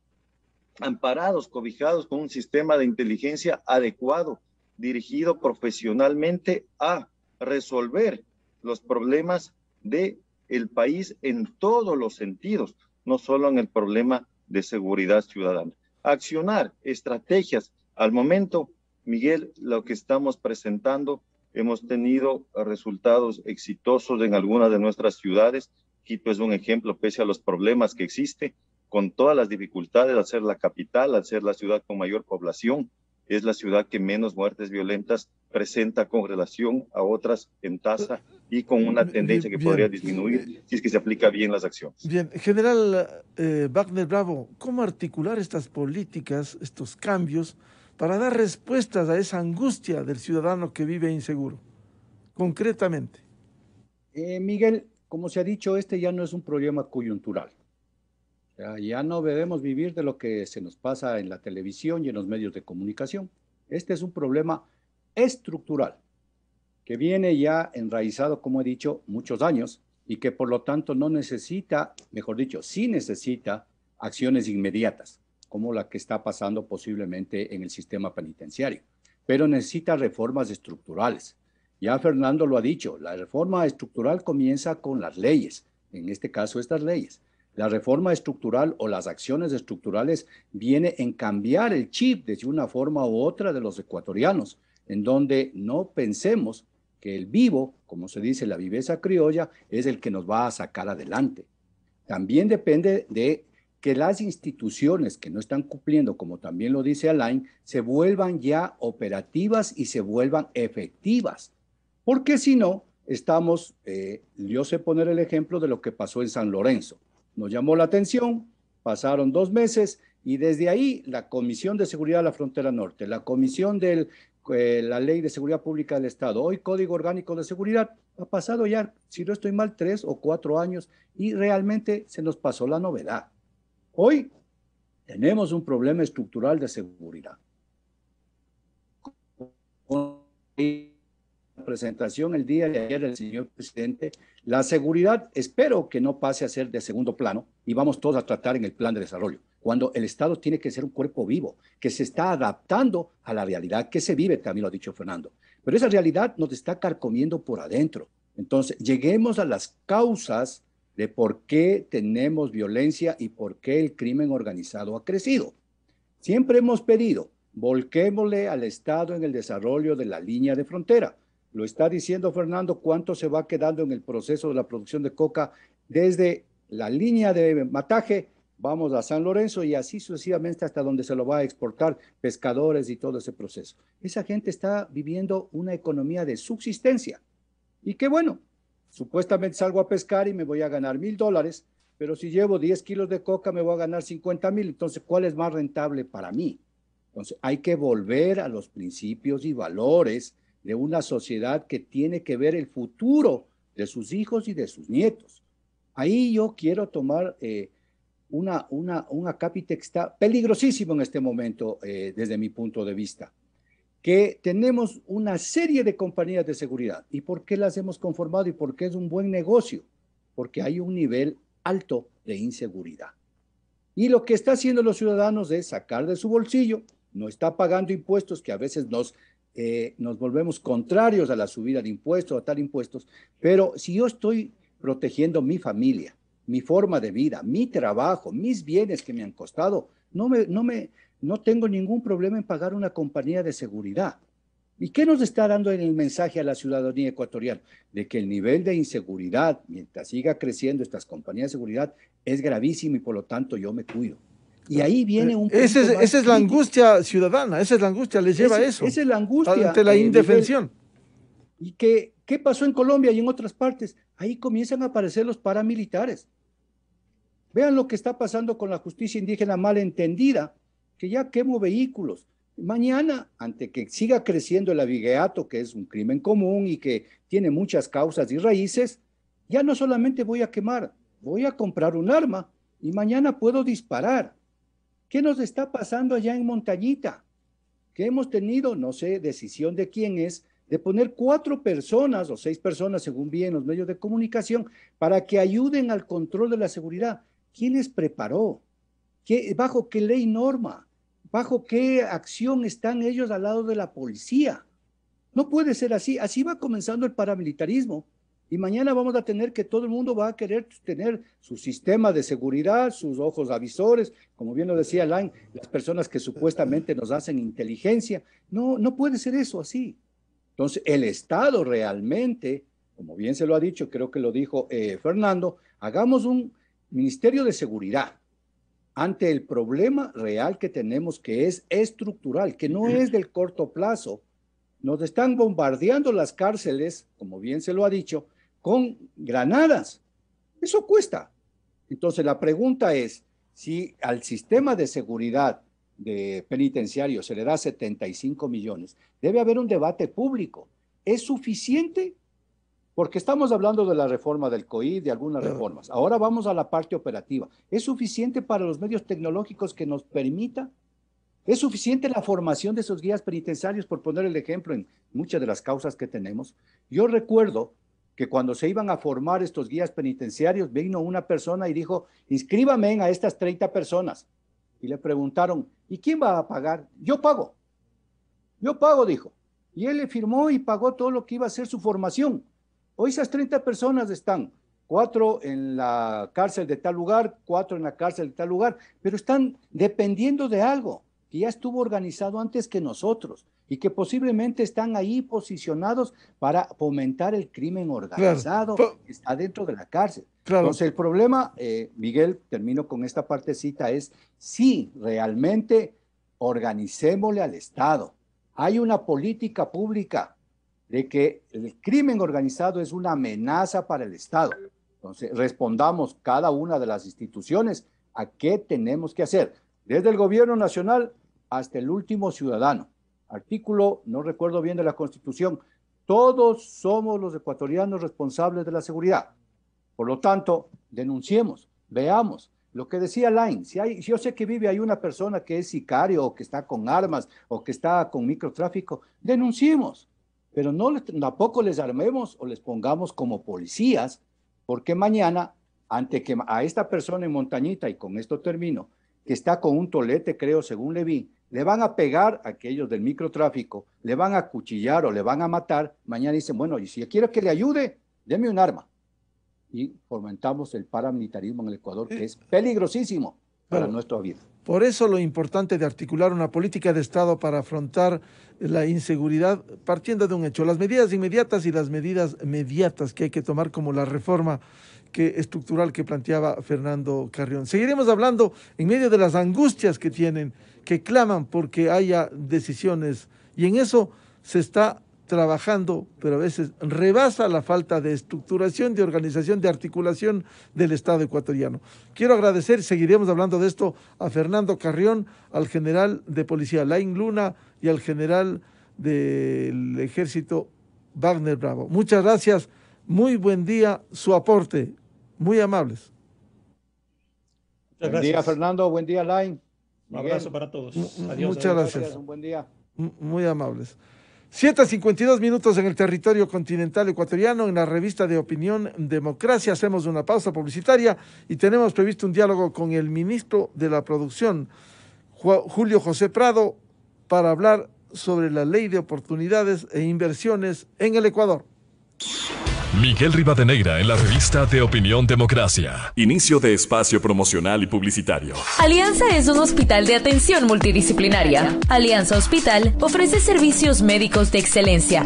Speaker 5: amparados, cobijados con un sistema de inteligencia adecuado, dirigido profesionalmente a resolver los problemas de el país en todos los sentidos, no solo en el problema de seguridad ciudadana. Accionar estrategias. Al momento, Miguel, lo que estamos presentando, hemos tenido resultados exitosos en algunas de nuestras ciudades. Quito es un ejemplo, pese a los problemas que existen con todas las dificultades al ser la capital, al ser la ciudad con mayor población, es la ciudad que menos muertes violentas presenta con relación a otras en tasa y con una tendencia que podría disminuir si es que se aplica bien las acciones.
Speaker 1: Bien, general eh, Wagner Bravo, ¿cómo articular estas políticas, estos cambios, para dar respuestas a esa angustia del ciudadano que vive inseguro, concretamente?
Speaker 3: Eh, Miguel, como se ha dicho, este ya no es un problema coyuntural. Ya, no debemos vivir de lo que se nos pasa en la televisión y en los medios de comunicación. Este es un problema estructural que viene ya enraizado, como he dicho, muchos años y que por lo tanto no necesita, mejor dicho, sí necesita acciones inmediatas, como la que está pasando posiblemente en el sistema penitenciario, pero necesita reformas estructurales. Ya Fernando lo ha dicho, la reforma estructural comienza con las leyes, en este caso estas leyes. La reforma estructural o las acciones estructurales viene en cambiar el chip de una forma u otra de los ecuatorianos, en donde no pensemos que el vivo, como se dice, la viveza criolla, es el que nos va a sacar adelante. También depende de que las instituciones que no están cumpliendo, como también lo dice Alain, se vuelvan ya operativas y se vuelvan efectivas. Porque si no, estamos, eh, yo sé poner el ejemplo de lo que pasó en San Lorenzo. Nos llamó la atención, pasaron dos meses y desde ahí la Comisión de Seguridad de la Frontera Norte, la Comisión de eh, la Ley de Seguridad Pública del Estado, hoy Código Orgánico de Seguridad, ha pasado ya, si no estoy mal, tres o cuatro años y realmente se nos pasó la novedad. Hoy tenemos un problema estructural de seguridad presentación el día de ayer del señor presidente, la seguridad espero que no pase a ser de segundo plano y vamos todos a tratar en el plan de desarrollo, cuando el Estado tiene que ser un cuerpo vivo, que se está adaptando a la realidad que se vive, también lo ha dicho Fernando. Pero esa realidad nos está carcomiendo por adentro. Entonces, lleguemos a las causas de por qué tenemos violencia y por qué el crimen organizado ha crecido. Siempre hemos pedido, volquémosle al Estado en el desarrollo de la línea de frontera lo está diciendo Fernando, cuánto se va quedando en el proceso de la producción de coca desde la línea de mataje, vamos a San Lorenzo y así sucesivamente hasta donde se lo va a exportar pescadores y todo ese proceso. Esa gente está viviendo una economía de subsistencia. Y qué bueno, supuestamente salgo a pescar y me voy a ganar mil dólares, pero si llevo 10 kilos de coca me voy a ganar 50 mil, entonces ¿cuál es más rentable para mí? Entonces hay que volver a los principios y valores de una sociedad que tiene que ver el futuro de sus hijos y de sus nietos. Ahí yo quiero tomar eh, una, una, un que está peligrosísimo en este momento eh, desde mi punto de vista, que tenemos una serie de compañías de seguridad. ¿Y por qué las hemos conformado y por qué es un buen negocio? Porque hay un nivel alto de inseguridad. Y lo que está haciendo los ciudadanos es sacar de su bolsillo, no está pagando impuestos que a veces nos eh, nos volvemos contrarios a la subida de impuestos, a tal impuestos, pero si yo estoy protegiendo mi familia, mi forma de vida, mi trabajo, mis bienes que me han costado, no, me, no, me, no tengo ningún problema en pagar una compañía de seguridad. ¿Y qué nos está dando en el mensaje a la ciudadanía ecuatoriana? De que el nivel de inseguridad, mientras siga creciendo estas compañías de seguridad, es gravísimo y por lo tanto yo me cuido. Y ahí viene un... esa es la angustia ciudadana, esa
Speaker 1: es la angustia, les lleva a eso. Esa es la angustia. Ante la indefensión.
Speaker 3: y que, ¿qué pasó en Colombia y en otras partes? Ahí comienzan a aparecer los paramilitares. Vean lo que está pasando con la justicia indígena mal que ya quemo vehículos. Mañana, ante que siga creciendo el abigeato, que es un crimen común y que tiene muchas causas y raíces, ya no solamente voy a quemar, voy a comprar un arma y mañana puedo disparar. ¿Qué nos está pasando allá en Montañita? Que hemos tenido, no sé, decisión de quién es, de poner cuatro personas o seis personas, según bien los medios de comunicación, para que ayuden al control de la seguridad. ¿Quién les preparó? ¿Bajo qué ley norma? ¿Bajo qué acción están ellos al lado de la policía? No puede ser así. Así va comenzando el paramilitarismo. Y mañana vamos a tener que todo el mundo va a querer tener su sistema de seguridad, sus ojos avisores, como bien lo decía Lang, las personas que supuestamente nos hacen inteligencia. No, no puede ser eso así. Entonces, el Estado realmente, como bien se lo ha dicho, creo que lo dijo eh, Fernando, hagamos un Ministerio de Seguridad ante el problema real que tenemos, que es estructural, que no es del corto plazo. Nos están bombardeando las cárceles, como bien se lo ha dicho, con granadas. Eso cuesta. Entonces la pregunta es si al sistema de seguridad de penitenciario se le da 75 millones, debe haber un debate público. ¿Es suficiente? Porque estamos hablando de la reforma del COI, de algunas reformas. Ahora vamos a la parte operativa. ¿Es suficiente para los medios tecnológicos que nos permita? ¿Es suficiente la formación de esos guías penitenciarios, por poner el ejemplo en muchas de las causas que tenemos? Yo recuerdo que cuando se iban a formar estos guías penitenciarios, vino una persona y dijo, inscríbame a estas 30 personas. Y le preguntaron, ¿y quién va a pagar? Yo pago. Yo pago, dijo. Y él le firmó y pagó todo lo que iba a ser su formación. Hoy esas 30 personas están, cuatro en la cárcel de tal lugar, cuatro en la cárcel de tal lugar, pero están dependiendo de algo que ya estuvo organizado antes que nosotros y que posiblemente están ahí posicionados para fomentar el crimen organizado que está dentro de la cárcel. Entonces el problema, eh, Miguel, termino con esta partecita, es si realmente organicémosle al Estado. Hay una política pública de que el crimen organizado es una amenaza para el Estado. Entonces, respondamos cada una de las instituciones a qué tenemos que hacer. Desde el gobierno nacional hasta el último ciudadano. Artículo, no recuerdo bien, de la Constitución. Todos somos los ecuatorianos responsables de la seguridad. Por lo tanto, denunciemos, veamos. Lo que decía Lain, si, hay, yo sé que vive ahí una persona que es sicario o que está con armas o que está con microtráfico, denunciemos, pero no tampoco les armemos o les pongamos como policías, porque mañana, ante que a esta persona en Montañita, y con esto termino, que está con un tolete, creo, según le vi, le van a pegar a aquellos del microtráfico, le van a cuchillar o le van a matar, mañana dicen, bueno, y si quiero que le ayude, déme un arma. Y fomentamos el paramilitarismo en el Ecuador, que es
Speaker 1: peligrosísimo para nuestra vida. Por eso lo importante de articular una política de Estado para afrontar la inseguridad partiendo de un hecho, las medidas inmediatas y las medidas mediatas que hay que tomar como la reforma que, estructural que planteaba Fernando Carrión. Seguiremos hablando en medio de las angustias que tienen que claman porque haya decisiones. Y en eso se está trabajando, pero a veces rebasa la falta de estructuración, de organización, de articulación del Estado ecuatoriano. Quiero agradecer, seguiremos hablando de esto, a Fernando Carrión, al general de policía Lain Luna y al general del ejército Wagner Bravo. Muchas gracias, muy buen día, su aporte, muy amables. Buen día,
Speaker 3: Fernando, buen día, Lain. Un abrazo para todos. Muchas gracias. Un buen día.
Speaker 1: Muy amables. 7.52 minutos en el territorio continental ecuatoriano, en la revista de opinión Democracia. Hacemos una pausa publicitaria y tenemos previsto un diálogo con el ministro de la Producción, Julio José Prado, para hablar sobre la ley de oportunidades e inversiones en el Ecuador.
Speaker 2: Miguel Rivadeneira en la revista de Opinión Democracia. Inicio de espacio promocional y publicitario. Alianza es un hospital de atención multidisciplinaria. Alianza Hospital ofrece servicios médicos de excelencia